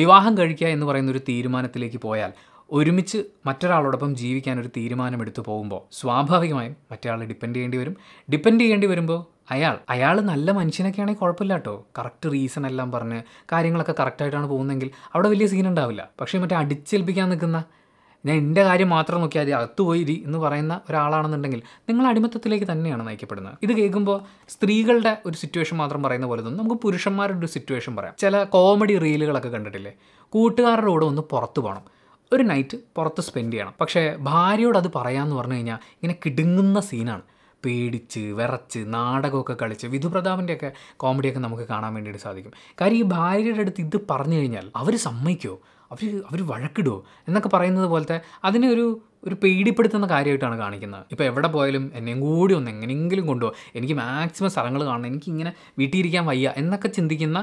Speaker 1: വിവാഹം കഴിക്കുക എന്ന് പറയുന്ന ഒരു തീരുമാനത്തിലേക്ക് പോയാൽ ഒരുമിച്ച് മറ്റൊരാളോടൊപ്പം ജീവിക്കാൻ ഒരു തീരുമാനമെടുത്തു പോകുമ്പോൾ സ്വാഭാവികമായും മറ്റേയാളെ ഡിപ്പെൻഡ് ചെയ്യേണ്ടി വരും ഡിപ്പെൻഡ് ചെയ്യേണ്ടി വരുമ്പോൾ അയാൾ അയാൾ നല്ല മനുഷ്യനൊക്കെ ആണെങ്കിൽ കുഴപ്പമില്ല കേട്ടോ കറക്റ്റ് റീസൺ എല്ലാം പറഞ്ഞ് കാര്യങ്ങളൊക്കെ കറക്റ്റായിട്ടാണ് പോകുന്നതെങ്കിൽ അവിടെ വലിയ സീൻ ഉണ്ടാവില്ല പക്ഷേ മറ്റേ അടിച്ചേൽപ്പിക്കാൻ നിൽക്കുന്ന ഞാൻ എൻ്റെ കാര്യം മാത്രം നോക്കിയാൽ മതി പോയി പോയിരി എന്ന് പറയുന്ന ഒരാളാണെന്നുണ്ടെങ്കിൽ നിങ്ങൾ അടിമത്തത്തിലേക്ക് തന്നെയാണ് നയിക്കപ്പെടുന്നത് ഇത് കേൾക്കുമ്പോൾ സ്ത്രീകളുടെ ഒരു സിറ്റുവേഷൻ മാത്രം പറയുന്ന പോലെ തോന്നും നമുക്ക് പുരുഷന്മാരുടെ ഒരു സിറ്റുവേഷൻ പറയാം ചില കോമഡി റീലുകളൊക്കെ കണ്ടിട്ടില്ലേ കൂട്ടുകാരുടെ കൂടെ ഒന്ന് പുറത്തു പോകണം ഒരു നൈറ്റ് പുറത്ത് സ്പെൻഡ് ചെയ്യണം പക്ഷേ ഭാര്യയോട് അത് പറയാമെന്ന് പറഞ്ഞു കഴിഞ്ഞാൽ ഇങ്ങനെ കിടുങ്ങുന്ന സീനാണ് പേടിച്ച് വിറച്ച് നാടകമൊക്കെ കളിച്ച് വിധുപ്രതാപിൻ്റെയൊക്കെ കോമഡിയൊക്കെ നമുക്ക് കാണാൻ വേണ്ടിയിട്ട് സാധിക്കും കാര്യം ഈ ഭാര്യയുടെ അടുത്ത് ഇത് പറഞ്ഞു കഴിഞ്ഞാൽ അവർ സമ്മതിക്കുമോ അവർ അവർ വഴക്കിടുമോ എന്നൊക്കെ പറയുന്നത് പോലത്തെ അതിനെ ഒരു ഒരു പേടിപ്പെടുത്തുന്ന കാര്യമായിട്ടാണ് കാണിക്കുന്നത് ഇപ്പോൾ എവിടെ പോയാലും എന്നെയും കൂടി ഒന്ന് എങ്ങനെയെങ്കിലും കൊണ്ടുപോകും എനിക്ക് മാക്സിമം സ്ഥലങ്ങൾ കാണണം എനിക്കിങ്ങനെ വീട്ടിൽ ഇരിക്കാൻ വയ്യ എന്നൊക്കെ ചിന്തിക്കുന്ന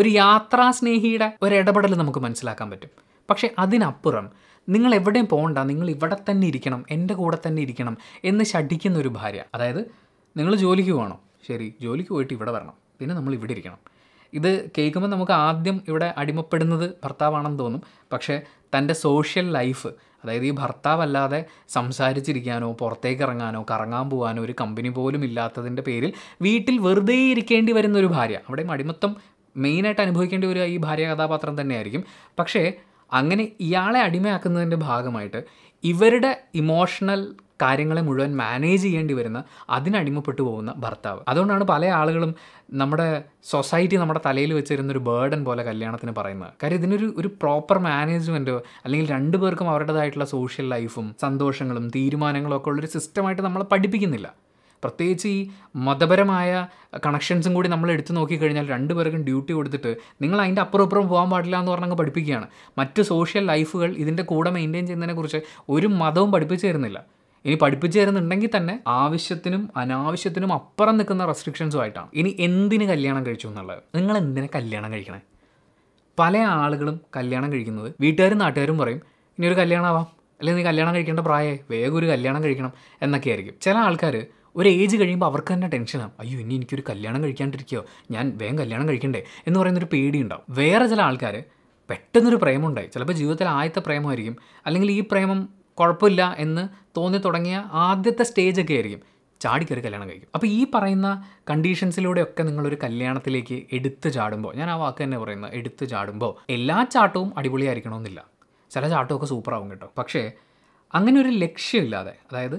Speaker 1: ഒരു യാത്രാസ്നേഹിയുടെ ഒരു ഇടപെടൽ നമുക്ക് മനസ്സിലാക്കാൻ പറ്റും പക്ഷേ അതിനപ്പുറം നിങ്ങൾ എവിടെയും പോകണ്ട നിങ്ങൾ ഇവിടെ തന്നെ ഇരിക്കണം എൻ്റെ കൂടെ തന്നെ ഇരിക്കണം എന്ന് ശഠിക്കുന്ന ഒരു ഭാര്യ അതായത് നിങ്ങൾ ജോലിക്ക് പോകണം ശരി ജോലിക്ക് പോയിട്ട് ഇവിടെ വരണം പിന്നെ നമ്മൾ ഇവിടെ ഇരിക്കണം ഇത് കേൾക്കുമ്പോൾ നമുക്ക് ആദ്യം ഇവിടെ അടിമപ്പെടുന്നത് ഭർത്താവാണെന്ന് തോന്നും പക്ഷേ തൻ്റെ സോഷ്യൽ ലൈഫ് അതായത് ഈ ഭർത്താവല്ലാതെ സംസാരിച്ചിരിക്കാനോ പുറത്തേക്ക് ഇറങ്ങാനോ കറങ്ങാൻ പോകാനോ ഒരു കമ്പനി പോലും ഇല്ലാത്തതിൻ്റെ പേരിൽ വീട്ടിൽ വെറുതെ ഇരിക്കേണ്ടി വരുന്ന ഒരു ഭാര്യ അവിടെയും അടിമത്തം മെയിനായിട്ട് അനുഭവിക്കേണ്ടി വരിക ഈ ഭാര്യ കഥാപാത്രം തന്നെയായിരിക്കും പക്ഷേ അങ്ങനെ ഇയാളെ അടിമയാക്കുന്നതിൻ്റെ ഭാഗമായിട്ട് ഇവരുടെ ഇമോഷണൽ കാര്യങ്ങളെ മുഴുവൻ മാനേജ് ചെയ്യേണ്ടി വരുന്ന അതിനടിമപ്പെട്ടു പോകുന്ന ഭർത്താവ് അതുകൊണ്ടാണ് പല ആളുകളും നമ്മുടെ സൊസൈറ്റി നമ്മുടെ തലയിൽ ഒരു ബേർഡൻ പോലെ കല്യാണത്തിന് പറയുന്നത് കാര്യം ഇതിനൊരു ഒരു പ്രോപ്പർ മാനേജ്മെൻറ്റോ അല്ലെങ്കിൽ രണ്ടുപേർക്കും അവരുടേതായിട്ടുള്ള സോഷ്യൽ ലൈഫും സന്തോഷങ്ങളും തീരുമാനങ്ങളും ഒക്കെ ഉള്ളൊരു സിസ്റ്റമായിട്ട് നമ്മളെ പഠിപ്പിക്കുന്നില്ല പ്രത്യേകിച്ച് ഈ മതപരമായ കണക്ഷൻസും കൂടി നമ്മൾ എടുത്തു നോക്കിക്കഴിഞ്ഞാൽ രണ്ടു പേർക്കും ഡ്യൂട്ടി കൊടുത്തിട്ട് നിങ്ങൾ അതിൻ്റെ അപ്പുറം പോകാൻ പാടില്ല എന്ന് പറഞ്ഞങ്ങ് പഠിപ്പിക്കുകയാണ് മറ്റ് സോഷ്യൽ ലൈഫുകൾ ഇതിൻ്റെ കൂടെ മെയിൻറ്റെയിൻ ചെയ്യുന്നതിനെക്കുറിച്ച് ഒരു മതവും പഠിപ്പിച്ചു തരുന്നില്ല ഇനി പഠിപ്പിച്ചു തരുന്നുണ്ടെങ്കിൽ തന്നെ ആവശ്യത്തിനും അനാവശ്യത്തിനും അപ്പുറം നിൽക്കുന്ന റെസ്ട്രിക്ഷൻസുമായിട്ടാണ് ഇനി എന്തിന് കല്യാണം കഴിച്ചു എന്നുള്ളത് നിങ്ങൾ എന്തിനെ കല്യാണം കഴിക്കണേ പല ആളുകളും കല്യാണം കഴിക്കുന്നത് വീട്ടുകാരും നാട്ടുകാരും പറയും ഇനി ഒരു കല്യാണമാവാം അല്ലെങ്കിൽ നീ കല്യാണം കഴിക്കേണ്ട പ്രായേ വേഗം ഒരു കല്യാണം കഴിക്കണം എന്നൊക്കെ ആയിരിക്കും ചില ആൾക്കാർ ഒരു ഏജ് കഴിയുമ്പോൾ അവർക്ക് തന്നെ ടെൻഷനാണ് അയ്യോ ഇനി എനിക്കൊരു കല്യാണം കഴിക്കാണ്ടിരിക്കുകയോ ഞാൻ വേഗം കല്യാണം കഴിക്കണ്ടേ എന്ന് പറയുന്നൊരു പേടിയുണ്ടാവും വേറെ ചില ആൾക്കാർ പെട്ടെന്നൊരു ഉണ്ടായി ചിലപ്പോൾ ജീവിതത്തിൽ ആദ്യത്തെ പ്രേമമായിരിക്കും അല്ലെങ്കിൽ ഈ പ്രേമം കുഴപ്പമില്ല എന്ന് തോന്നി തുടങ്ങിയ ആദ്യത്തെ സ്റ്റേജൊക്കെ ആയിരിക്കും ചാടിക്കയറി കല്യാണം കഴിക്കും അപ്പോൾ ഈ പറയുന്ന കണ്ടീഷൻസിലൂടെയൊക്കെ നിങ്ങളൊരു കല്യാണത്തിലേക്ക് എടുത്തു ചാടുമ്പോൾ ഞാൻ ആ വാക്ക് തന്നെ പറയുന്നത് എടുത്തു ചാടുമ്പോൾ എല്ലാ ചാട്ടവും അടിപൊളിയായിരിക്കണമെന്നില്ല ചില ചാട്ടമൊക്കെ സൂപ്പറാവും കേട്ടോ പക്ഷേ അങ്ങനെ ഒരു ലക്ഷ്യമില്ലാതെ അതായത്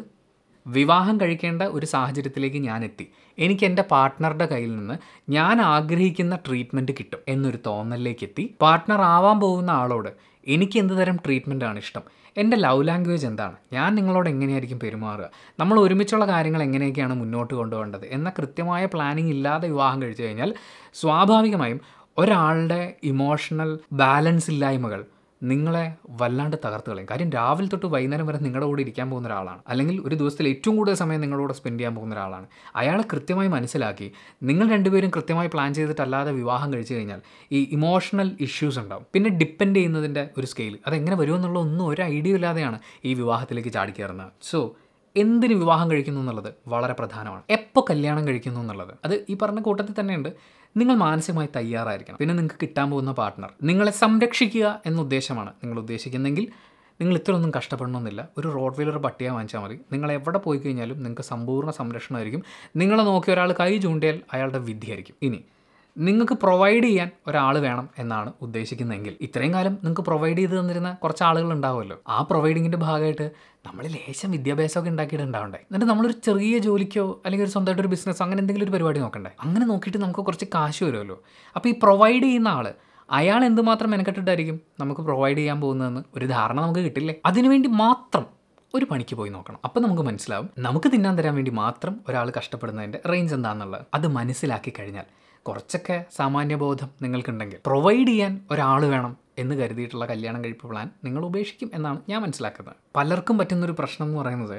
Speaker 1: വിവാഹം കഴിക്കേണ്ട ഒരു സാഹചര്യത്തിലേക്ക് ഞാൻ എത്തി എനിക്ക് എൻ്റെ പാർട്ട്ണറുടെ കയ്യിൽ നിന്ന് ഞാൻ ആഗ്രഹിക്കുന്ന ട്രീറ്റ്മെൻറ്റ് കിട്ടും എന്നൊരു തോന്നലിലേക്ക് എത്തി പാർട്ട്ണർ ആവാൻ പോകുന്ന ആളോട് എനിക്ക് എന്ത് തരം ട്രീറ്റ്മെൻറ്റാണ് ഇഷ്ടം എൻ്റെ ലവ് ലാംഗ്വേജ് എന്താണ് ഞാൻ നിങ്ങളോട് എങ്ങനെയായിരിക്കും പെരുമാറുക നമ്മൾ ഒരുമിച്ചുള്ള കാര്യങ്ങൾ എങ്ങനെയൊക്കെയാണ് മുന്നോട്ട് കൊണ്ടുപോകേണ്ടത് എന്ന കൃത്യമായ പ്ലാനിങ് ഇല്ലാതെ വിവാഹം കഴിച്ചു കഴിഞ്ഞാൽ സ്വാഭാവികമായും ഒരാളുടെ ഇമോഷണൽ ബാലൻസ് ഇല്ലായ്മകൾ നിങ്ങളെ വല്ലാണ്ട് തകർത്ത് കളയും കാര്യം രാവിലെ തൊട്ട് വൈകുന്നേരം വരെ നിങ്ങളുടെ കൂടെ ഇരിക്കാൻ പോകുന്ന ഒരാളാണ് അല്ലെങ്കിൽ ഒരു ദിവസത്തിൽ ഏറ്റവും കൂടുതൽ സമയം നിങ്ങളുടെ കൂടെ സ്പെൻഡ് ചെയ്യാൻ പോകുന്ന ഒരാളാണ് അയാളെ കൃത്യമായി മനസ്സിലാക്കി നിങ്ങൾ രണ്ടുപേരും കൃത്യമായി പ്ലാൻ ചെയ്തിട്ടല്ലാതെ വിവാഹം കഴിച്ചു കഴിഞ്ഞാൽ ഈ ഇമോഷണൽ ഇഷ്യൂസ് ഉണ്ടാവും പിന്നെ ഡിപ്പെൻഡ് ചെയ്യുന്നതിൻ്റെ ഒരു സ്കെയിൽ അതെങ്ങനെ വരുമെന്നുള്ള ഒന്നും ഒരു ഐഡിയ ഇല്ലാതെയാണ് ഈ വിവാഹത്തിലേക്ക് ചാടിക്കയറുന്നത് സോ എന്തിന് വിവാഹം കഴിക്കുന്നു എന്നുള്ളത് വളരെ പ്രധാനമാണ് എപ്പോൾ കല്യാണം കഴിക്കുന്നു എന്നുള്ളത് അത് ഈ പറഞ്ഞ കൂട്ടത്തിൽ തന്നെയുണ്ട് നിങ്ങൾ മാനസികമായി തയ്യാറായിരിക്കണം പിന്നെ നിങ്ങൾക്ക് കിട്ടാൻ പോകുന്ന പാർട്ട്ണർ നിങ്ങളെ സംരക്ഷിക്കുക എന്ന ഉദ്ദേശമാണ് നിങ്ങൾ ഉദ്ദേശിക്കുന്നെങ്കിൽ നിങ്ങൾ ഇത്രയൊന്നും കഷ്ടപ്പെടണമെന്നില്ല ഒരു റോഡ് വീലർ പട്ടിയാൽ വാങ്ങിച്ചാൽ മതി നിങ്ങൾ എവിടെ പോയി കഴിഞ്ഞാലും നിങ്ങൾക്ക് സമ്പൂർണ്ണ സംരക്ഷണമായിരിക്കും നിങ്ങളെ നോക്കിയ ഒരാൾ കൈ ചൂണ്ടിയാൽ അയാളുടെ വിധിയായിരിക്കും ഇനി നിങ്ങൾക്ക് പ്രൊവൈഡ് ചെയ്യാൻ ഒരാൾ വേണം എന്നാണ് ഉദ്ദേശിക്കുന്നതെങ്കിൽ ഇത്രയും കാലം നിങ്ങൾക്ക് പ്രൊവൈഡ് ചെയ്ത് തന്നിരുന്ന കുറച്ച് ആളുകൾ ഉണ്ടാവുമല്ലോ ആ പ്രൊവൈഡിങ്ങിൻ്റെ ഭാഗമായിട്ട് നമ്മൾ ലേശം വിദ്യാഭ്യാസമൊക്കെ ഉണ്ടാക്കിയിട്ടുണ്ടാവണ്ടേ എന്നിട്ട് നമ്മളൊരു ചെറിയ ജോലിക്കോ അല്ലെങ്കിൽ ഒരു സ്വന്തമായിട്ട് ഒരു ബിസിനസ്സോ അങ്ങനെ എന്തെങ്കിലും ഒരു പരിപാടി നോക്കണ്ടേ അങ്ങനെ നോക്കിയിട്ട് നമുക്ക് കുറച്ച് കാശ് വരുമല്ലോ അപ്പോൾ ഈ പ്രൊവൈഡ് ചെയ്യുന്ന ആൾ അയാൾ എന്തുമാത്രം മെനക്കെട്ടിട്ടായിരിക്കും നമുക്ക് പ്രൊവൈഡ് ചെയ്യാൻ പോകുന്നതെന്ന് ഒരു ധാരണ നമുക്ക് കിട്ടില്ലേ അതിനുവേണ്ടി മാത്രം ഒരു പണിക്ക് പോയി നോക്കണം അപ്പം നമുക്ക് മനസ്സിലാവും നമുക്ക് തിന്നാൻ തരാൻ വേണ്ടി മാത്രം ഒരാൾ കഷ്ടപ്പെടുന്നതിൻ്റെ റേഞ്ച് എന്താണെന്നുള്ളത് അത് മനസ്സിലാക്കി കഴിഞ്ഞാൽ കുറച്ചൊക്കെ സാമാന്യബോധം നിങ്ങൾക്കുണ്ടെങ്കിൽ പ്രൊവൈഡ് ചെയ്യാൻ ഒരാൾ വേണം എന്ന് കരുതിയിട്ടുള്ള കല്യാണം കഴിപ്പ് പ്ലാൻ നിങ്ങൾ ഉപേക്ഷിക്കും എന്നാണ് ഞാൻ മനസ്സിലാക്കുന്നത് പലർക്കും പറ്റുന്നൊരു പ്രശ്നം എന്ന് പറയുന്നത്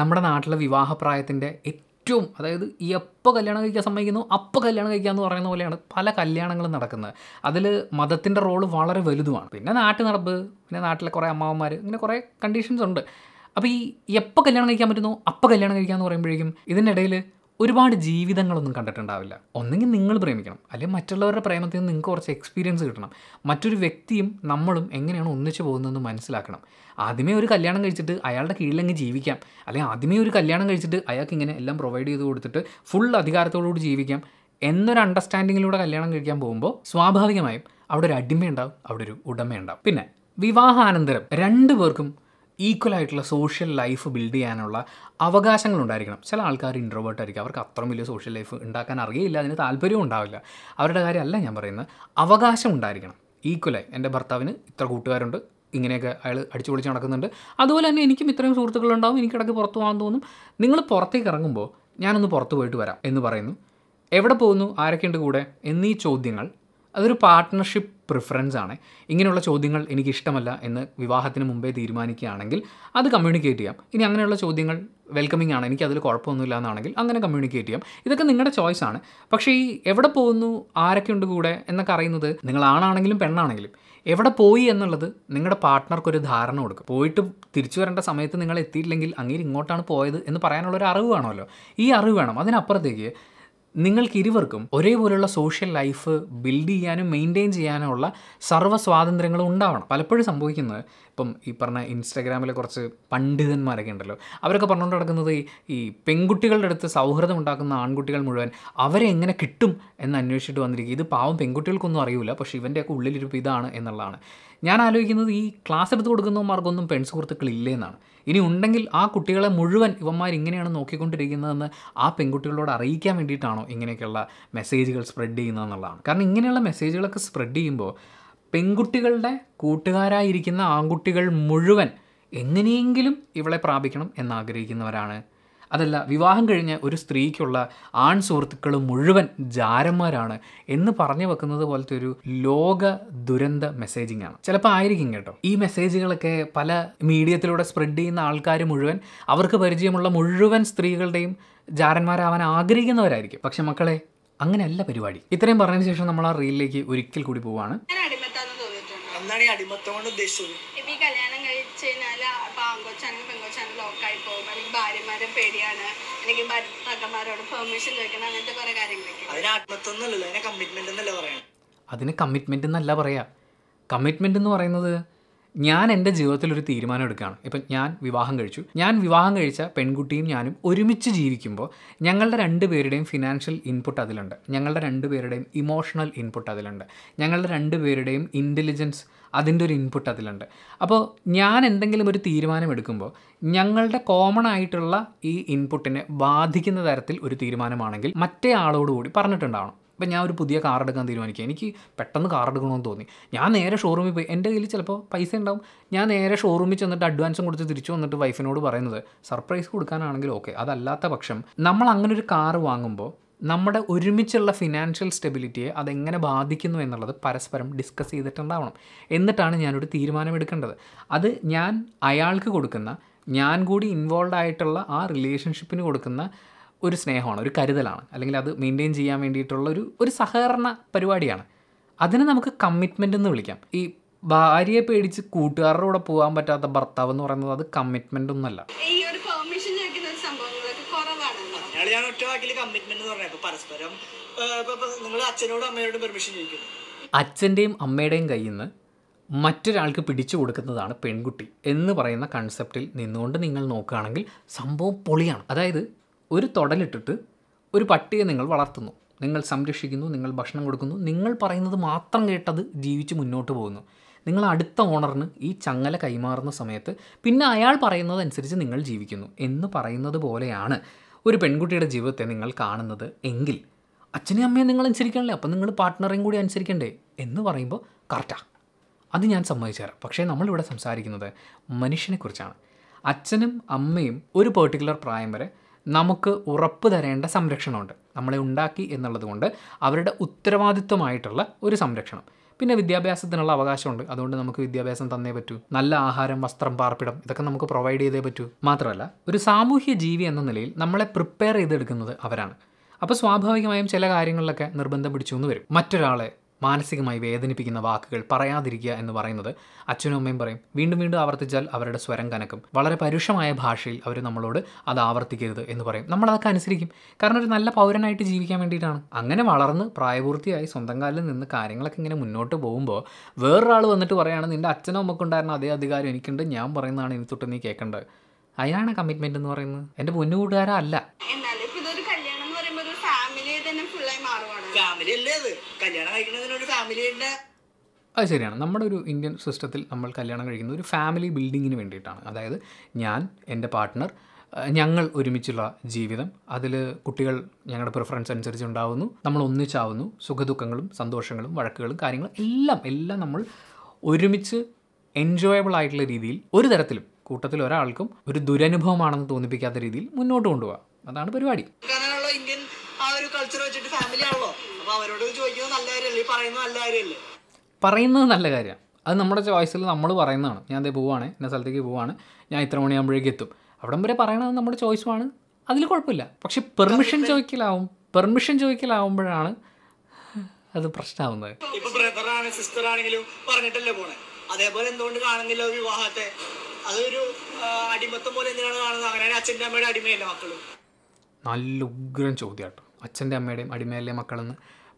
Speaker 1: നമ്മുടെ നാട്ടിലെ വിവാഹപ്രായത്തിൻ്റെ ഏറ്റവും അതായത് ഈ എപ്പോൾ കല്യാണം കഴിക്കാൻ സമ്മതിക്കുന്നു അപ്പോൾ കല്യാണം കഴിക്കുക എന്ന് പറയുന്ന പോലെയാണ് പല കല്യാണങ്ങളും നടക്കുന്നത് അതിൽ മതത്തിൻ്റെ റോള് വളരെ വലുതുമാണ് പിന്നെ നാട്ടു നടപ്പ് പിന്നെ നാട്ടിലെ കുറേ അമ്മാവന്മാർ ഇങ്ങനെ കുറേ കണ്ടീഷൻസ് ഉണ്ട് അപ്പോൾ ഈ എപ്പോൾ കല്യാണം കഴിക്കാൻ പറ്റുന്നു അപ്പോൾ കല്യാണം കഴിക്കുക എന്ന് പറയുമ്പോഴേക്കും ഇതിനിടയിൽ ഒരുപാട് ജീവിതങ്ങളൊന്നും കണ്ടിട്ടുണ്ടാവില്ല ഒന്നെങ്കിൽ നിങ്ങൾ പ്രേമിക്കണം അല്ലെങ്കിൽ മറ്റുള്ളവരുടെ പ്രേമത്തിൽ നിന്ന് നിങ്ങൾക്ക് കുറച്ച് എക്സ്പീരിയൻസ് കിട്ടണം മറ്റൊരു വ്യക്തിയും നമ്മളും എങ്ങനെയാണ് ഒന്നിച്ച് പോകുന്നതെന്ന് മനസ്സിലാക്കണം ആദ്യമേ ഒരു കല്യാണം കഴിച്ചിട്ട് അയാളുടെ കീഴിലെങ്കിൽ ജീവിക്കാം അല്ലെങ്കിൽ ആദ്യമേ ഒരു കല്യാണം കഴിച്ചിട്ട് അയാൾക്ക് ഇങ്ങനെ എല്ലാം പ്രൊവൈഡ് ചെയ്ത് കൊടുത്തിട്ട് ഫുൾ അധികാരത്തോടുകൂടി ജീവിക്കാം എന്നൊരു അണ്ടർസ്റ്റാൻഡിങ്ങിലൂടെ കല്യാണം കഴിക്കാൻ പോകുമ്പോൾ സ്വാഭാവികമായും അവിടെ ഒരു അടിമയുണ്ടാവും അവിടെ ഒരു ഉടമയുണ്ടാവും പിന്നെ വിവാഹാനന്തരം രണ്ടു പേർക്കും ഈക്വൽ ആയിട്ടുള്ള സോഷ്യൽ ലൈഫ് ബിൽഡ് ചെയ്യാനുള്ള അവകാശങ്ങൾ ഉണ്ടായിരിക്കണം ചില ആൾക്കാർ ഇൻട്രോവേർട്ട് ആയിരിക്കും അവർക്ക് അത്ര വലിയ സോഷ്യൽ ലൈഫ് ഉണ്ടാക്കാൻ അറിയില്ല അതിന് താല്പര്യവും ഉണ്ടാവില്ല അവരുടെ കാര്യമല്ല ഞാൻ പറയുന്നത് അവകാശം ഉണ്ടായിരിക്കണം ഈക്വലായി എൻ്റെ ഭർത്താവിന് ഇത്ര കൂട്ടുകാരുണ്ട് ഇങ്ങനെയൊക്കെ അയാൾ അടിച്ചു പൊളിച്ച് നടക്കുന്നുണ്ട് അതുപോലെ തന്നെ എനിക്കും ഇത്രയും സുഹൃത്തുക്കളുണ്ടാവും എനിക്കിടയ്ക്ക് പുറത്ത് പോകാൻ തോന്നും നിങ്ങൾ പുറത്തേക്ക് ഇറങ്ങുമ്പോൾ ഞാനൊന്ന് പുറത്ത് പോയിട്ട് വരാം എന്ന് പറയുന്നു എവിടെ പോകുന്നു ആരൊക്കെയുണ്ട് കൂടെ എന്നീ ചോദ്യങ്ങൾ അതൊരു പാർട്ട്ണർഷിപ്പ് പ്രിഫറൻസ് ആണ് ഇങ്ങനെയുള്ള ചോദ്യങ്ങൾ എനിക്ക് ഇഷ്ടമല്ല എന്ന് വിവാഹത്തിന് മുമ്പേ തീരുമാനിക്കുകയാണെങ്കിൽ അത് കമ്മ്യൂണിക്കേറ്റ് ചെയ്യാം ഇനി അങ്ങനെയുള്ള ചോദ്യങ്ങൾ വെൽക്കമിംഗ് ആണ് എനിക്ക് അതിൽ കുഴപ്പമൊന്നുമില്ല എന്നാണെങ്കിൽ അങ്ങനെ കമ്മ്യൂണിക്കേറ്റ് ചെയ്യാം ഇതൊക്കെ നിങ്ങളുടെ ചോയ്സ് ആണ് പക്ഷേ ഈ എവിടെ പോകുന്നു ഉണ്ട് കൂടെ എന്നൊക്കെ അറിയുന്നത് നിങ്ങൾ ആണാണെങ്കിലും പെണ്ണാണെങ്കിലും എവിടെ പോയി എന്നുള്ളത് നിങ്ങളുടെ പാർട്ട്ണർക്കൊരു ധാരണ കൊടുക്കും പോയിട്ട് തിരിച്ചു വരേണ്ട സമയത്ത് നിങ്ങൾ എത്തിയിട്ടില്ലെങ്കിൽ അങ്ങേര് ഇങ്ങോട്ടാണ് പോയത് എന്ന് പറയാനുള്ള ഒരു അറിവ് വേണമല്ലോ ഈ അറിവ് വേണം അതിനപ്പുറത്തേക്ക് നിങ്ങൾക്ക് ഇരുവർക്കും ഒരേപോലെയുള്ള സോഷ്യൽ ലൈഫ് ബിൽഡ് ചെയ്യാനും മെയിൻറ്റെയിൻ ചെയ്യാനുമുള്ള സർവ്വ സ്വാതന്ത്ര്യങ്ങളും ഉണ്ടാവണം പലപ്പോഴും സംഭവിക്കുന്നത് ഇപ്പം ഈ പറഞ്ഞ ഇൻസ്റ്റാഗ്രാമിലെ കുറച്ച് പണ്ഡിതന്മാരൊക്കെ ഉണ്ടല്ലോ അവരൊക്കെ പറഞ്ഞുകൊണ്ട് നടക്കുന്നത് ഈ പെൺകുട്ടികളുടെ അടുത്ത് സൗഹൃദം ഉണ്ടാക്കുന്ന ആൺകുട്ടികൾ മുഴുവൻ അവരെ എങ്ങനെ കിട്ടും എന്ന് അന്വേഷിച്ചിട്ട് വന്നിരിക്കും ഇത് പാവം പെൺകുട്ടികൾക്കൊന്നും അറിയില്ല പക്ഷേ ഇവൻ്റെയൊക്കെ ഉള്ളിലിരിപ്പ് ഇതാണ് എന്നുള്ളതാണ് ഞാൻ ആലോചിക്കുന്നത് ഈ ക്ലാസ് എടുത്ത് കൊടുക്കുന്നവന്മാർക്കൊന്നും പെൺസുഹൃത്തുക്കളില്ലേ എന്നാണ് ഇനി ഉണ്ടെങ്കിൽ ആ കുട്ടികളെ മുഴുവൻ ഇവന്മാർ ഇങ്ങനെയാണ് നോക്കിക്കൊണ്ടിരിക്കുന്നതെന്ന് ആ പെൺകുട്ടികളോട് അറിയിക്കാൻ വേണ്ടിയിട്ടാണോ ഇങ്ങനെയൊക്കെയുള്ള മെസ്സേജുകൾ സ്പ്രെഡ് ചെയ്യുന്നതെന്നുള്ളതാണ് കാരണം ഇങ്ങനെയുള്ള മെസ്സേജുകളൊക്കെ സ്പ്രെഡ് ചെയ്യുമ്പോൾ പെൺകുട്ടികളുടെ കൂട്ടുകാരായിരിക്കുന്ന ആൺകുട്ടികൾ മുഴുവൻ എങ്ങനെയെങ്കിലും ഇവളെ പ്രാപിക്കണം എന്നാഗ്രഹിക്കുന്നവരാണ് അതല്ല വിവാഹം കഴിഞ്ഞ് ഒരു സ്ത്രീക്കുള്ള ആൺ സുഹൃത്തുക്കൾ മുഴുവൻ ജാരന്മാരാണ് എന്ന് പറഞ്ഞു വെക്കുന്നത് പോലത്തെ ഒരു ലോക ദുരന്ത മെസ്സേജിംഗ് ആണ് ചിലപ്പോൾ ആയിരിക്കും കേട്ടോ ഈ മെസ്സേജുകളൊക്കെ പല മീഡിയത്തിലൂടെ സ്പ്രെഡ് ചെയ്യുന്ന ആൾക്കാർ മുഴുവൻ അവർക്ക് പരിചയമുള്ള മുഴുവൻ സ്ത്രീകളുടെയും ജാരന്മാരാവാൻ ആഗ്രഹിക്കുന്നവരായിരിക്കും പക്ഷെ മക്കളെ അങ്ങനെയല്ല പരിപാടി ഇത്രയും പറഞ്ഞതിന് ശേഷം നമ്മൾ ആ റീലിലേക്ക് ഒരിക്കൽ കൂടി പോവാണ് അടിമത്തം കൊണ്ട് ഉദ്ദേശിച്ചത് ഇപ്പൊ ഈ കല്യാണം കഴിച്ചു കഴിഞ്ഞാൽ ഒരു പേടിയാണ് എനിക്ക് ഭർത്താക്കന്മാരോട് പെർമിഷൻ ചോദിക്കണം അങ്ങനത്തെ കുറെ കാര്യങ്ങളൊക്കെ അതിന് കമ്മിറ്റ്മെന്റ് എന്നല്ല പറയാ കമ്മിറ്റ്മെന്റ് എന്ന് പറയുന്നത് ഞാൻ എൻ്റെ ജീവിതത്തിൽ ഒരു തീരുമാനം എടുക്കുകയാണ് ഇപ്പം ഞാൻ വിവാഹം കഴിച്ചു ഞാൻ വിവാഹം കഴിച്ച പെൺകുട്ടിയും ഞാനും ഒരുമിച്ച് ജീവിക്കുമ്പോൾ ഞങ്ങളുടെ രണ്ട് പേരുടെയും ഫിനാൻഷ്യൽ ഇൻപുട്ട് അതിലുണ്ട് ഞങ്ങളുടെ രണ്ട് പേരുടെയും ഇമോഷണൽ ഇൻപുട്ട് അതിലുണ്ട് ഞങ്ങളുടെ രണ്ട് പേരുടെയും ഇൻ്റലിജൻസ് അതിൻ്റെ ഒരു ഇൻപുട്ട് അതിലുണ്ട് അപ്പോൾ ഞാൻ എന്തെങ്കിലും ഒരു തീരുമാനം എടുക്കുമ്പോൾ ഞങ്ങളുടെ കോമൺ ആയിട്ടുള്ള ഈ ഇൻപുട്ടിനെ ബാധിക്കുന്ന തരത്തിൽ ഒരു തീരുമാനമാണെങ്കിൽ മറ്റേ ആളോടുകൂടി പറഞ്ഞിട്ടുണ്ടാവണം ഇപ്പം ഞാൻ ഒരു പുതിയ കാർ എടുക്കാൻ തീരുമാനിക്കുക എനിക്ക് പെട്ടെന്ന് കാർ എടുക്കണമെന്ന് തോന്നി ഞാൻ നേരെ ഷോറൂമിൽ പോയി എൻ്റെ കയ്യിൽ ചിലപ്പോൾ പൈസ ഉണ്ടാവും ഞാൻ നേരെ ഷോറൂമിൽ ചെന്നിട്ട് അഡ്വാൻസും കൊടുത്ത് തിരിച്ചു വന്നിട്ട് വൈഫിനോട് പറയുന്നത് സർപ്രൈസ് കൊടുക്കാനാണെങ്കിൽ ഓക്കെ അതല്ലാത്ത പക്ഷം നമ്മൾ അങ്ങനെ ഒരു കാർ വാങ്ങുമ്പോൾ നമ്മുടെ ഒരുമിച്ചുള്ള ഫിനാൻഷ്യൽ സ്റ്റെബിലിറ്റിയെ അതെങ്ങനെ ബാധിക്കുന്നു എന്നുള്ളത് പരസ്പരം ഡിസ്കസ് ചെയ്തിട്ടുണ്ടാവണം എന്നിട്ടാണ് ഞാനൊരു തീരുമാനമെടുക്കേണ്ടത് അത് ഞാൻ അയാൾക്ക് കൊടുക്കുന്ന ഞാൻ കൂടി ഇൻവോൾവ് ആയിട്ടുള്ള ആ റിലേഷൻഷിപ്പിന് കൊടുക്കുന്ന ഒരു സ്നേഹമാണ് ഒരു കരുതലാണ് അല്ലെങ്കിൽ അത് മെയിൻറ്റെയിൻ ചെയ്യാൻ വേണ്ടിയിട്ടുള്ള ഒരു ഒരു സഹകരണ പരിപാടിയാണ് അതിനെ നമുക്ക് കമ്മിറ്റ്മെൻ്റ് എന്ന് വിളിക്കാം ഈ ഭാര്യയെ പേടിച്ച് കൂട്ടുകാരുടെ കൂടെ പോകാൻ പറ്റാത്ത ഭർത്താവ് എന്ന് പറയുന്നത് അത് കമ്മിറ്റ്മെൻ്റ് ഒന്നല്ല പരസ്പരം നിങ്ങൾ പെർമിഷൻ ചോദിക്കുന്നു അച്ഛൻ്റെയും അമ്മയുടെയും കയ്യിൽ നിന്ന് മറ്റൊരാൾക്ക് പിടിച്ചു കൊടുക്കുന്നതാണ് പെൺകുട്ടി എന്ന് പറയുന്ന കൺസെപ്റ്റിൽ നിന്നുകൊണ്ട് നിങ്ങൾ നോക്കുകയാണെങ്കിൽ സംഭവം പൊളിയാണ് അതായത് ഒരു തൊടലിട്ടിട്ട് ഒരു പട്ടിയെ നിങ്ങൾ വളർത്തുന്നു നിങ്ങൾ സംരക്ഷിക്കുന്നു നിങ്ങൾ ഭക്ഷണം കൊടുക്കുന്നു നിങ്ങൾ പറയുന്നത് മാത്രം കേട്ടത് ജീവിച്ച് മുന്നോട്ട് പോകുന്നു നിങ്ങൾ അടുത്ത ഓണറിന് ഈ ചങ്ങല കൈമാറുന്ന സമയത്ത് പിന്നെ അയാൾ പറയുന്നതനുസരിച്ച് നിങ്ങൾ ജീവിക്കുന്നു എന്ന് പറയുന്നത് പോലെയാണ് ഒരു പെൺകുട്ടിയുടെ ജീവിതത്തെ നിങ്ങൾ കാണുന്നത് എങ്കിൽ അച്ഛനെയും അമ്മയെ നിങ്ങൾ അനുസരിക്കണല്ലേ അപ്പം നിങ്ങൾ പാർട്ട്ണറേയും കൂടി അനുസരിക്കണ്ടേ എന്ന് പറയുമ്പോൾ കറക്റ്റാണ് അത് ഞാൻ സമ്മതിച്ചു തരാം പക്ഷേ നമ്മളിവിടെ സംസാരിക്കുന്നത് മനുഷ്യനെക്കുറിച്ചാണ് അച്ഛനും അമ്മയും ഒരു പെർട്ടിക്കുലർ പ്രായം വരെ നമുക്ക് ഉറപ്പ് തരേണ്ട സംരക്ഷണമുണ്ട് നമ്മളെ ഉണ്ടാക്കി എന്നുള്ളത് കൊണ്ട് അവരുടെ ഉത്തരവാദിത്വമായിട്ടുള്ള ഒരു സംരക്ഷണം പിന്നെ വിദ്യാഭ്യാസത്തിനുള്ള അവകാശമുണ്ട് അതുകൊണ്ട് നമുക്ക് വിദ്യാഭ്യാസം തന്നേ പറ്റൂ നല്ല ആഹാരം വസ്ത്രം പാർപ്പിടം ഇതൊക്കെ നമുക്ക് പ്രൊവൈഡ് ചെയ്തേ പറ്റൂ മാത്രമല്ല ഒരു സാമൂഹ്യ ജീവി എന്ന നിലയിൽ നമ്മളെ പ്രിപ്പയർ ചെയ്തെടുക്കുന്നത് അവരാണ് അപ്പോൾ സ്വാഭാവികമായും ചില കാര്യങ്ങളിലൊക്കെ നിർബന്ധം പിടിച്ചു എന്ന് വരും മറ്റൊരാളെ മാനസികമായി വേദനിപ്പിക്കുന്ന വാക്കുകൾ പറയാതിരിക്കുക എന്ന് പറയുന്നത് അച്ഛനും അമ്മയും പറയും വീണ്ടും വീണ്ടും ആവർത്തിച്ചാൽ അവരുടെ സ്വരം കനക്കും വളരെ പരുഷമായ ഭാഷയിൽ അവർ നമ്മളോട് അത് ആവർത്തിക്കരുത് എന്ന് പറയും നമ്മൾ അനുസരിക്കും കാരണം ഒരു നല്ല പൗരനായിട്ട് ജീവിക്കാൻ വേണ്ടിയിട്ടാണ് അങ്ങനെ വളർന്ന് പ്രായപൂർത്തിയായി സ്വന്തം കാലിൽ നിന്ന് കാര്യങ്ങളൊക്കെ ഇങ്ങനെ മുന്നോട്ട് പോകുമ്പോൾ വേറൊരാൾ വന്നിട്ട് പറയുകയാണ് നിൻ്റെ അച്ഛനും അമ്മക്കുണ്ടായിരുന്ന അതേ അധികാരം എനിക്കുണ്ട് ഞാൻ പറയുന്നതാണ് ഇനി തൊട്ട് നീ കേൾക്കേണ്ടത് അയാളാണ് കമ്മിറ്റ്മെൻ്റ് എന്ന് പറയുന്നത് എൻ്റെ മുന്നുകൂട്ടുകാരല്ല അത് കല്യാണം കഴിക്കുന്നതിന് ഒരു ശരിയാണ് നമ്മുടെ ഒരു ഇന്ത്യൻ സിസ്റ്റത്തിൽ നമ്മൾ കല്യാണം കഴിക്കുന്നത് ഒരു ഫാമിലി ബിൽഡിങ്ങിന് വേണ്ടിയിട്ടാണ് അതായത് ഞാൻ എൻ്റെ പാർട്ട്ണർ ഞങ്ങൾ ഒരുമിച്ചുള്ള ജീവിതം അതിൽ കുട്ടികൾ ഞങ്ങളുടെ പ്രിഫറൻസ് അനുസരിച്ച് ഉണ്ടാവുന്നു നമ്മൾ ഒന്നിച്ചാവുന്നു സുഖദുഃഖങ്ങളും സന്തോഷങ്ങളും വഴക്കുകളും കാര്യങ്ങളും എല്ലാം എല്ലാം നമ്മൾ ഒരുമിച്ച് എൻജോയബിൾ ആയിട്ടുള്ള രീതിയിൽ ഒരു തരത്തിലും കൂട്ടത്തിൽ ഒരാൾക്കും ഒരു ദുരനുഭവമാണെന്ന് തോന്നിപ്പിക്കാത്ത രീതിയിൽ മുന്നോട്ട് കൊണ്ടുപോകാം അതാണ് പരിപാടി കൾച്ചർ വെച്ചിട്ട് ഫാമിലി ആണല്ലോ അപ്പോൾ അവരോട് ചോദിക്കുന്നത് നല്ല കാര്യമല്ലേ പറയുന്നത് നല്ല കാര്യമല്ലേ പറയുന്നത് നല്ല കാര്യമാണ് അത് നമ്മുടെ ചോയ്സിൽ നമ്മൾ പറയുന്നതാണ് ഞാൻ അതേ പോവാണ് ഇന്ന സ്ഥലത്തേക്ക് പോവാണ് ഞാൻ ഇത്ര മണിയാകുമ്പോഴേക്ക് എത്തും അവിടം വരെ പറയണത് നമ്മുടെ ചോയ്സുമാണ് അതിൽ കുഴപ്പമില്ല പക്ഷെ പെർമിഷൻ ചോദിക്കലാവും പെർമിഷൻ ചോദിക്കലാവുമ്പോഴാണ് അത് പ്രശ്നമാവുന്നത് ഇപ്പൊ ബ്രദറാണ് സിസ്റ്റർ ആണെങ്കിലും പറഞ്ഞിട്ടല്ലേ പോണേ അതേപോലെ എന്തുകൊണ്ട് കാണുന്നില്ല വിവാഹത്തെ അതൊരു അടിമത്തം പോലെ എന്തിനാണ് കാണുന്നത് അങ്ങനെ അച്ഛൻ്റെ അമ്മയുടെ അടിമയല്ല മക്കള് നല്ല ഉഗ്രൻ ചോദ്യാട്ടോ അച്ഛൻ്റെ അമ്മയുടെയും അടിമയിലെ മക്കളെന്ന്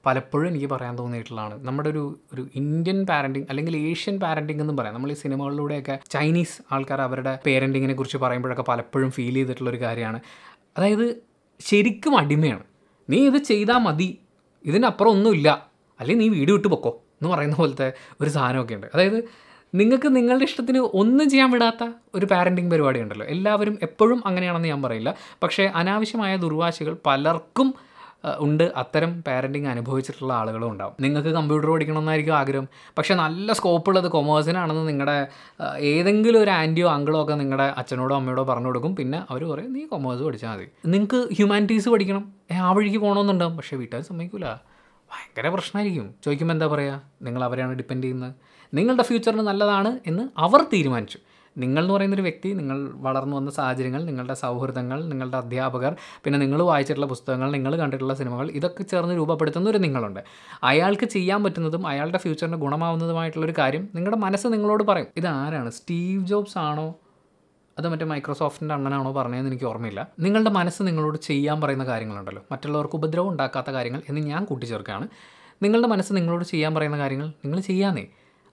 Speaker 1: പലപ്പോഴും എനിക്ക് പറയാൻ തോന്നിയിട്ടുള്ളതാണ് നമ്മുടെ ഒരു ഒരു ഇന്ത്യൻ പാരൻറ്റിങ് അല്ലെങ്കിൽ ഏഷ്യൻ പാരൻറ്റിംഗ് എന്നും പറയാം നമ്മൾ ഈ സിനിമകളിലൂടെയൊക്കെ ചൈനീസ് ആൾക്കാർ അവരുടെ പേരൻറ്റിങ്ങിനെ കുറിച്ച് പറയുമ്പോഴൊക്കെ പലപ്പോഴും ഫീൽ ചെയ്തിട്ടുള്ളൊരു കാര്യമാണ് അതായത് ശരിക്കും അടിമയാണ് നീ ഇത് ചെയ്താൽ മതി ഇതിനപ്പുറം ഒന്നുമില്ല അല്ലെങ്കിൽ നീ വീട് വിട്ട് പൊക്കോ എന്ന് പറയുന്ന പോലത്തെ ഒരു സാധനമൊക്കെ ഉണ്ട് അതായത് നിങ്ങൾക്ക് നിങ്ങളുടെ ഇഷ്ടത്തിന് ഒന്നും ചെയ്യാൻ വിടാത്ത ഒരു പാരൻറ്റിങ് പരിപാടി ഉണ്ടല്ലോ എല്ലാവരും എപ്പോഴും അങ്ങനെയാണെന്ന് ഞാൻ പറയില്ല പക്ഷേ അനാവശ്യമായ ദുർവാശികൾ പലർക്കും ഉണ്ട് അത്തരം പാരൻറ്റിങ് അനുഭവിച്ചിട്ടുള്ള ആളുകളും ഉണ്ടാവും നിങ്ങൾക്ക് കമ്പ്യൂട്ടർ പഠിക്കണമെന്നായിരിക്കും ആഗ്രഹം പക്ഷേ നല്ല സ്കോപ്പ് ഉള്ളത് കൊമേഴ്സിനാണെന്ന് നിങ്ങളുടെ ഏതെങ്കിലും ഒരു ആൻറ്റിയോ അങ്കിളോ ഒക്കെ നിങ്ങളുടെ അച്ഛനോടോ അമ്മയോടോ പറഞ്ഞു കൊടുക്കും പിന്നെ അവർ പറയും നീ കൊമേഴ്സ് പഠിച്ചാൽ മതി നിങ്ങൾക്ക് ഹ്യൂമാനിറ്റീസ് പഠിക്കണം ആ വഴിക്ക് പോകണമെന്നുണ്ടാവും പക്ഷേ വീട്ടുകാർ സമ്മതിക്കില്ല ഭയങ്കര പ്രശ്നമായിരിക്കും ചോദിക്കുമ്പോൾ എന്താ പറയുക നിങ്ങൾ അവരെയാണ് ഡിപ്പെൻഡ് ചെയ്യുന്നത് നിങ്ങളുടെ ഫ്യൂച്ചറിന് നല്ലതാണ് എന്ന് അവർ തീരുമാനിച്ചു നിങ്ങൾ എന്ന് പറയുന്നൊരു വ്യക്തി നിങ്ങൾ വളർന്നു വന്ന സാഹചര്യങ്ങൾ നിങ്ങളുടെ സൗഹൃദങ്ങൾ നിങ്ങളുടെ അധ്യാപകർ പിന്നെ നിങ്ങൾ വായിച്ചിട്ടുള്ള പുസ്തകങ്ങൾ നിങ്ങൾ കണ്ടിട്ടുള്ള സിനിമകൾ ഇതൊക്കെ ചേർന്ന് രൂപപ്പെടുത്തുന്ന ഒരു നിങ്ങളുണ്ട് അയാൾക്ക് ചെയ്യാൻ പറ്റുന്നതും അയാളുടെ ഫ്യൂച്ചറിന് ഗുണമാവുന്നതുമായിട്ടുള്ളൊരു കാര്യം നിങ്ങളുടെ മനസ്സ് നിങ്ങളോട് പറയും ഇതാരാണ് സ്റ്റീവ് ജോബ്സ് ആണോ അത് മറ്റേ മൈക്രോസോഫ്റ്റിൻ്റെ അണ്ണനാണോ പറഞ്ഞതെന്ന് എനിക്ക് ഓർമ്മയില്ല നിങ്ങളുടെ മനസ്സ് നിങ്ങളോട് ചെയ്യാൻ പറയുന്ന കാര്യങ്ങളുണ്ടല്ലോ മറ്റുള്ളവർക്ക് ഉപദ്രവം ഉണ്ടാക്കാത്ത കാര്യങ്ങൾ എന്ന് ഞാൻ കൂട്ടിച്ചേർക്കുകയാണ് നിങ്ങളുടെ മനസ്സ് നിങ്ങളോട് ചെയ്യാൻ പറയുന്ന കാര്യങ്ങൾ നിങ്ങൾ ചെയ്യാന്നേ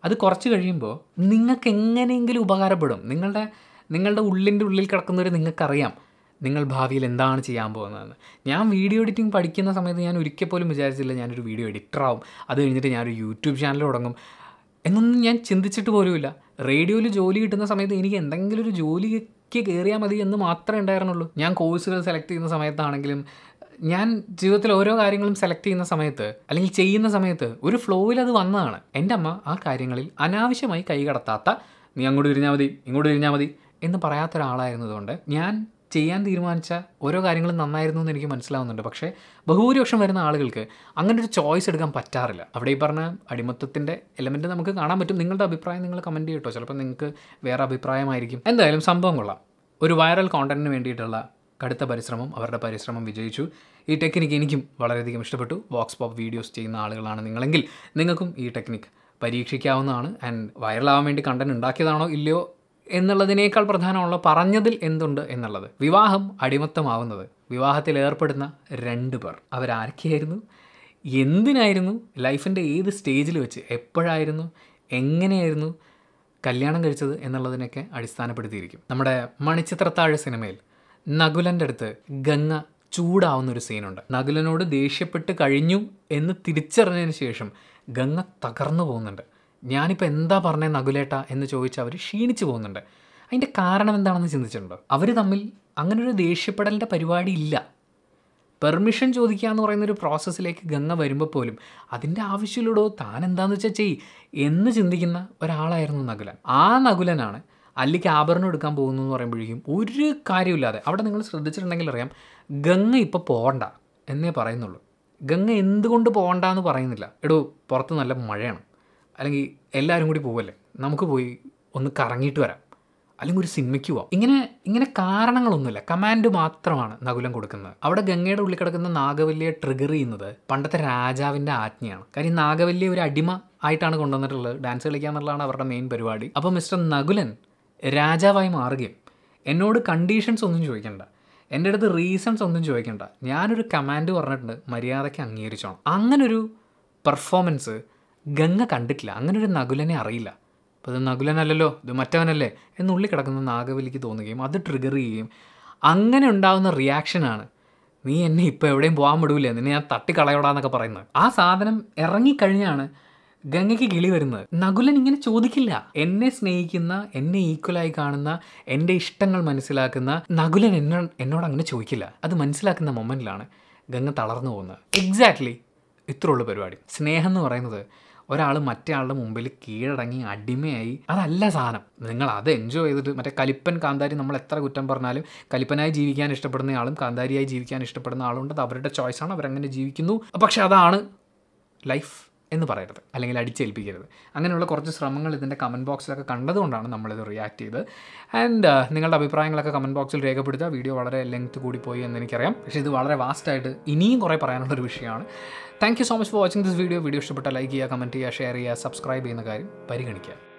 Speaker 1: അത് കുറച്ച് കഴിയുമ്പോൾ നിങ്ങൾക്ക് എങ്ങനെയെങ്കിലും ഉപകാരപ്പെടും നിങ്ങളുടെ നിങ്ങളുടെ ഉള്ളിൻ്റെ ഉള്ളിൽ കിടക്കുന്നവർ നിങ്ങൾക്കറിയാം നിങ്ങൾ ഭാവിയിൽ എന്താണ് ചെയ്യാൻ പോകുന്നതെന്ന് ഞാൻ വീഡിയോ എഡിറ്റിംഗ് പഠിക്കുന്ന സമയത്ത് ഞാൻ ഒരിക്കൽ പോലും വിചാരിച്ചില്ല ഞാനൊരു വീഡിയോ എഡിറ്റർ ആവും അത് കഴിഞ്ഞിട്ട് ഞാനൊരു യൂട്യൂബ് ചാനൽ തുടങ്ങും എന്നൊന്നും ഞാൻ ചിന്തിച്ചിട്ട് പോലുമില്ല റേഡിയോയിൽ ജോലി കിട്ടുന്ന സമയത്ത് എനിക്ക് എന്തെങ്കിലും ഒരു ജോലിക്ക് കയറിയാൽ മതി എന്ന് മാത്രമേ ഉണ്ടായിരുന്നുള്ളൂ ഞാൻ കോഴ്സുകൾ സെലക്ട് ചെയ്യുന്ന സമയത്താണെങ്കിലും ഞാൻ ജീവിതത്തിൽ ഓരോ കാര്യങ്ങളും സെലക്ട് ചെയ്യുന്ന സമയത്ത് അല്ലെങ്കിൽ ചെയ്യുന്ന സമയത്ത് ഒരു ഫ്ലോയിൽ അത് വന്നതാണ് എൻ്റെ അമ്മ ആ കാര്യങ്ങളിൽ അനാവശ്യമായി കൈ കടത്താത്ത നീ അങ്ങോട്ട് തിരിഞ്ഞാൽ മതി ഇങ്ങോട്ട് തിരിഞ്ഞാൽ മതി എന്ന് പറയാത്ത ഒരാളായിരുന്നതുകൊണ്ട് ഞാൻ ചെയ്യാൻ തീരുമാനിച്ച ഓരോ കാര്യങ്ങളും നന്നായിരുന്നു എന്ന് എനിക്ക് മനസ്സിലാവുന്നുണ്ട് പക്ഷേ ബഹുഭൂരിപക്ഷം വരുന്ന ആളുകൾക്ക് അങ്ങനെ ഒരു ചോയ്സ് എടുക്കാൻ പറ്റാറില്ല അവിടെ ഈ പറഞ്ഞ അടിമത്തത്തിൻ്റെ എലമെൻ്റ് നമുക്ക് കാണാൻ പറ്റും നിങ്ങളുടെ അഭിപ്രായം നിങ്ങൾ കമൻറ്റ് കേട്ടോ ചിലപ്പോൾ നിങ്ങൾക്ക് വേറെ അഭിപ്രായമായിരിക്കും എന്തായാലും സംഭവം കൊള്ളാം ഒരു വൈറൽ കോണ്ടന്റിന് വേണ്ടിയിട്ടുള്ള കടുത്ത പരിശ്രമം അവരുടെ പരിശ്രമം വിജയിച്ചു ഈ ടെക്നിക്ക് എനിക്കും വളരെയധികം ഇഷ്ടപ്പെട്ടു വോക്സ് പോപ്പ് വീഡിയോസ് ചെയ്യുന്ന ആളുകളാണ് നിങ്ങളെങ്കിൽ നിങ്ങൾക്കും ഈ ടെക്നിക്ക് പരീക്ഷിക്കാവുന്നതാണ് ആൻഡ് വൈറലാവാൻ വേണ്ടി കണ്ടന്റ് ഉണ്ടാക്കിയതാണോ ഇല്ലയോ എന്നുള്ളതിനേക്കാൾ പ്രധാനമുള്ള പറഞ്ഞതിൽ എന്തുണ്ട് എന്നുള്ളത് വിവാഹം അടിമത്തമാവുന്നത് വിവാഹത്തിൽ ഏർപ്പെടുന്ന രണ്ട് പേർ അവരാരൊക്കെയായിരുന്നു എന്തിനായിരുന്നു ലൈഫിൻ്റെ ഏത് സ്റ്റേജിൽ വെച്ച് എപ്പോഴായിരുന്നു എങ്ങനെയായിരുന്നു കല്യാണം കഴിച്ചത് എന്നുള്ളതിനൊക്കെ അടിസ്ഥാനപ്പെടുത്തിയിരിക്കും നമ്മുടെ മണിച്ചിത്രത്താഴ് സിനിമയിൽ നകുലൻ്റെ അടുത്ത് ഗംഗ ചൂടാവുന്ന ഒരു സീനുണ്ട് നകുലനോട് ദേഷ്യപ്പെട്ട് കഴിഞ്ഞു എന്ന് തിരിച്ചറിഞ്ഞതിന് ശേഷം ഗംഗ തകർന്നു പോകുന്നുണ്ട് ഞാനിപ്പോൾ എന്താ പറഞ്ഞേ നകുലേട്ട എന്ന് ചോദിച്ച് അവർ ക്ഷീണിച്ചു പോകുന്നുണ്ട് അതിൻ്റെ കാരണം എന്താണെന്ന് ചിന്തിച്ചിട്ടുണ്ടോ അവർ തമ്മിൽ അങ്ങനൊരു ദേഷ്യപ്പെടലിൻ്റെ പരിപാടി ഇല്ല പെർമിഷൻ ചോദിക്കുക എന്ന് പറയുന്നൊരു പ്രോസസ്സിലേക്ക് ഗംഗ വരുമ്പോൾ പോലും അതിൻ്റെ ആവശ്യമില്ലടോ താൻ എന്താണെന്ന് വെച്ചാൽ ചെയ് എന്ന് ചിന്തിക്കുന്ന ഒരാളായിരുന്നു നകുലൻ ആ നകുലനാണ് അല്ലെങ്കിൽ ആഭരണം എടുക്കാൻ പോകുന്നു എന്ന് പറയുമ്പോഴേക്കും ഒരു കാര്യമില്ലാതെ അവിടെ നിങ്ങൾ ശ്രദ്ധിച്ചിട്ടുണ്ടെങ്കിൽ അറിയാം ഗംഗ ഇപ്പോൾ പോകണ്ട എന്നേ പറയുന്നുള്ളൂ ഗംഗ എന്തുകൊണ്ട് പോകണ്ട എന്ന് പറയുന്നില്ല എടോ പുറത്ത് നല്ല മഴയാണ് അല്ലെങ്കിൽ എല്ലാവരും കൂടി പോവല്ലേ നമുക്ക് പോയി ഒന്ന് കറങ്ങിയിട്ട് വരാം അല്ലെങ്കിൽ ഒരു സിനിമയ്ക്ക് പോവാം ഇങ്ങനെ ഇങ്ങനെ കാരണങ്ങളൊന്നുമില്ല കമാൻഡ് മാത്രമാണ് നകുലം കൊടുക്കുന്നത് അവിടെ ഗംഗയുടെ ഉള്ളിൽ കിടക്കുന്ന നാഗവല്ലിയെ ട്രിഗർ ചെയ്യുന്നത് പണ്ടത്തെ രാജാവിൻ്റെ ആജ്ഞയാണ് കാര്യം നാഗവല്ലിയെ ഒരു അടിമ ആയിട്ടാണ് കൊണ്ടുവന്നിട്ടുള്ളത് ഡാൻസ് കളിക്കുക എന്നുള്ളതാണ് അവരുടെ മെയിൻ പരിപാടി അപ്പോൾ മിസ്റ്റർ നകുലൻ രാജാവായി മാറുകയും എന്നോട് കണ്ടീഷൻസ് ഒന്നും ചോദിക്കണ്ട എൻ്റെ അടുത്ത് റീസൺസ് ഒന്നും ചോദിക്കണ്ട ഞാനൊരു കമാൻഡ് പറഞ്ഞിട്ടുണ്ട് മര്യാദയ്ക്ക് അംഗീകരിച്ചോണം അങ്ങനൊരു പെർഫോമൻസ് ഗംഗ കണ്ടിട്ടില്ല അങ്ങനൊരു നകുലനെ അറിയില്ല അപ്പോൾ ഇത് നകുലനല്ലല്ലോ ഇത് മറ്റവനല്ലേ എന്നുള്ളിൽ കിടക്കുന്ന നാഗവലിക്ക് തോന്നുകയും അത് ട്രിഗർ ചെയ്യുകയും അങ്ങനെ ഉണ്ടാകുന്ന റിയാക്ഷനാണ് നീ എന്നെ ഇപ്പോൾ എവിടെയും പോകാൻ വിടൂലേ നിന്നെ ഞാൻ തട്ടിക്കളയോടാന്നൊക്കെ പറയുന്നത് ആ സാധനം ഇറങ്ങിക്കഴിഞ്ഞാണ് ഗംഗയ്ക്ക് കിളി വരുന്നത് നകുലൻ ഇങ്ങനെ ചോദിക്കില്ല എന്നെ സ്നേഹിക്കുന്ന എന്നെ ഈക്വലായി കാണുന്ന എൻ്റെ ഇഷ്ടങ്ങൾ മനസ്സിലാക്കുന്ന നകുലൻ എന്നോ എന്നോട് അങ്ങനെ ചോദിക്കില്ല അത് മനസ്സിലാക്കുന്ന മൊമെൻറ്റിലാണ് ഗംഗ തളർന്നു പോകുന്നത് എക്സാക്ട്ലി ഇത്രയുള്ള പരിപാടി സ്നേഹം എന്ന് പറയുന്നത് ഒരാൾ മറ്റേ ആളുടെ മുമ്പിൽ കീഴടങ്ങി അടിമയായി അതല്ല സാധനം നിങ്ങൾ അത് എൻജോയ് ചെയ്തിട്ട് മറ്റേ കലിപ്പൻ കാന്താരി നമ്മൾ എത്ര കുറ്റം പറഞ്ഞാലും കലിപ്പനായി ജീവിക്കാൻ ഇഷ്ടപ്പെടുന്ന ആളും കാന്താരിയായി ജീവിക്കാൻ ഇഷ്ടപ്പെടുന്ന ആളുണ്ട് അത് അവരുടെ ചോയ്സാണ് അവരങ്ങനെ ജീവിക്കുന്നു പക്ഷെ അതാണ് ലൈഫ് എന്ന് പറയരുത് അല്ലെങ്കിൽ അടിച്ചേൽപ്പിക്കരുത് അങ്ങനെയുള്ള കുറച്ച് ശ്രമങ്ങൾ ഇതിൻ്റെ കമൻറ്റ് ബോക്സിലൊക്കെ കണ്ടതുകൊണ്ടാണ് നമ്മളിത് റിയാക്ട് ചെയ്ത് ആൻഡ് uh, നിങ്ങളുടെ അഭിപ്രായങ്ങളൊക്കെ കമൻറ്റ് ബോക്സിൽ രേഖപ്പെടുത്തുക വീഡിയോ വളരെ ലെങ്ത് കൂടിപ്പോയി എന്ന് എനിക്കറിയാം പക്ഷേ ഇത് വളരെ വാസ്റ്റായിട്ട് ഇനിയും കുറേ പറയാനുള്ളൊരു വിഷയമാണ് thank you so much for watching this video video ഇഷ്ടപ്പെട്ട ലൈക്ക് ചെയ്യുക കമൻറ്റ് ചെയ്യുക ഷെയർ ചെയ്യുക സബ്സ്ക്രൈബ് ചെയ്യുന്ന കാര്യം പരിഗണിക്കുക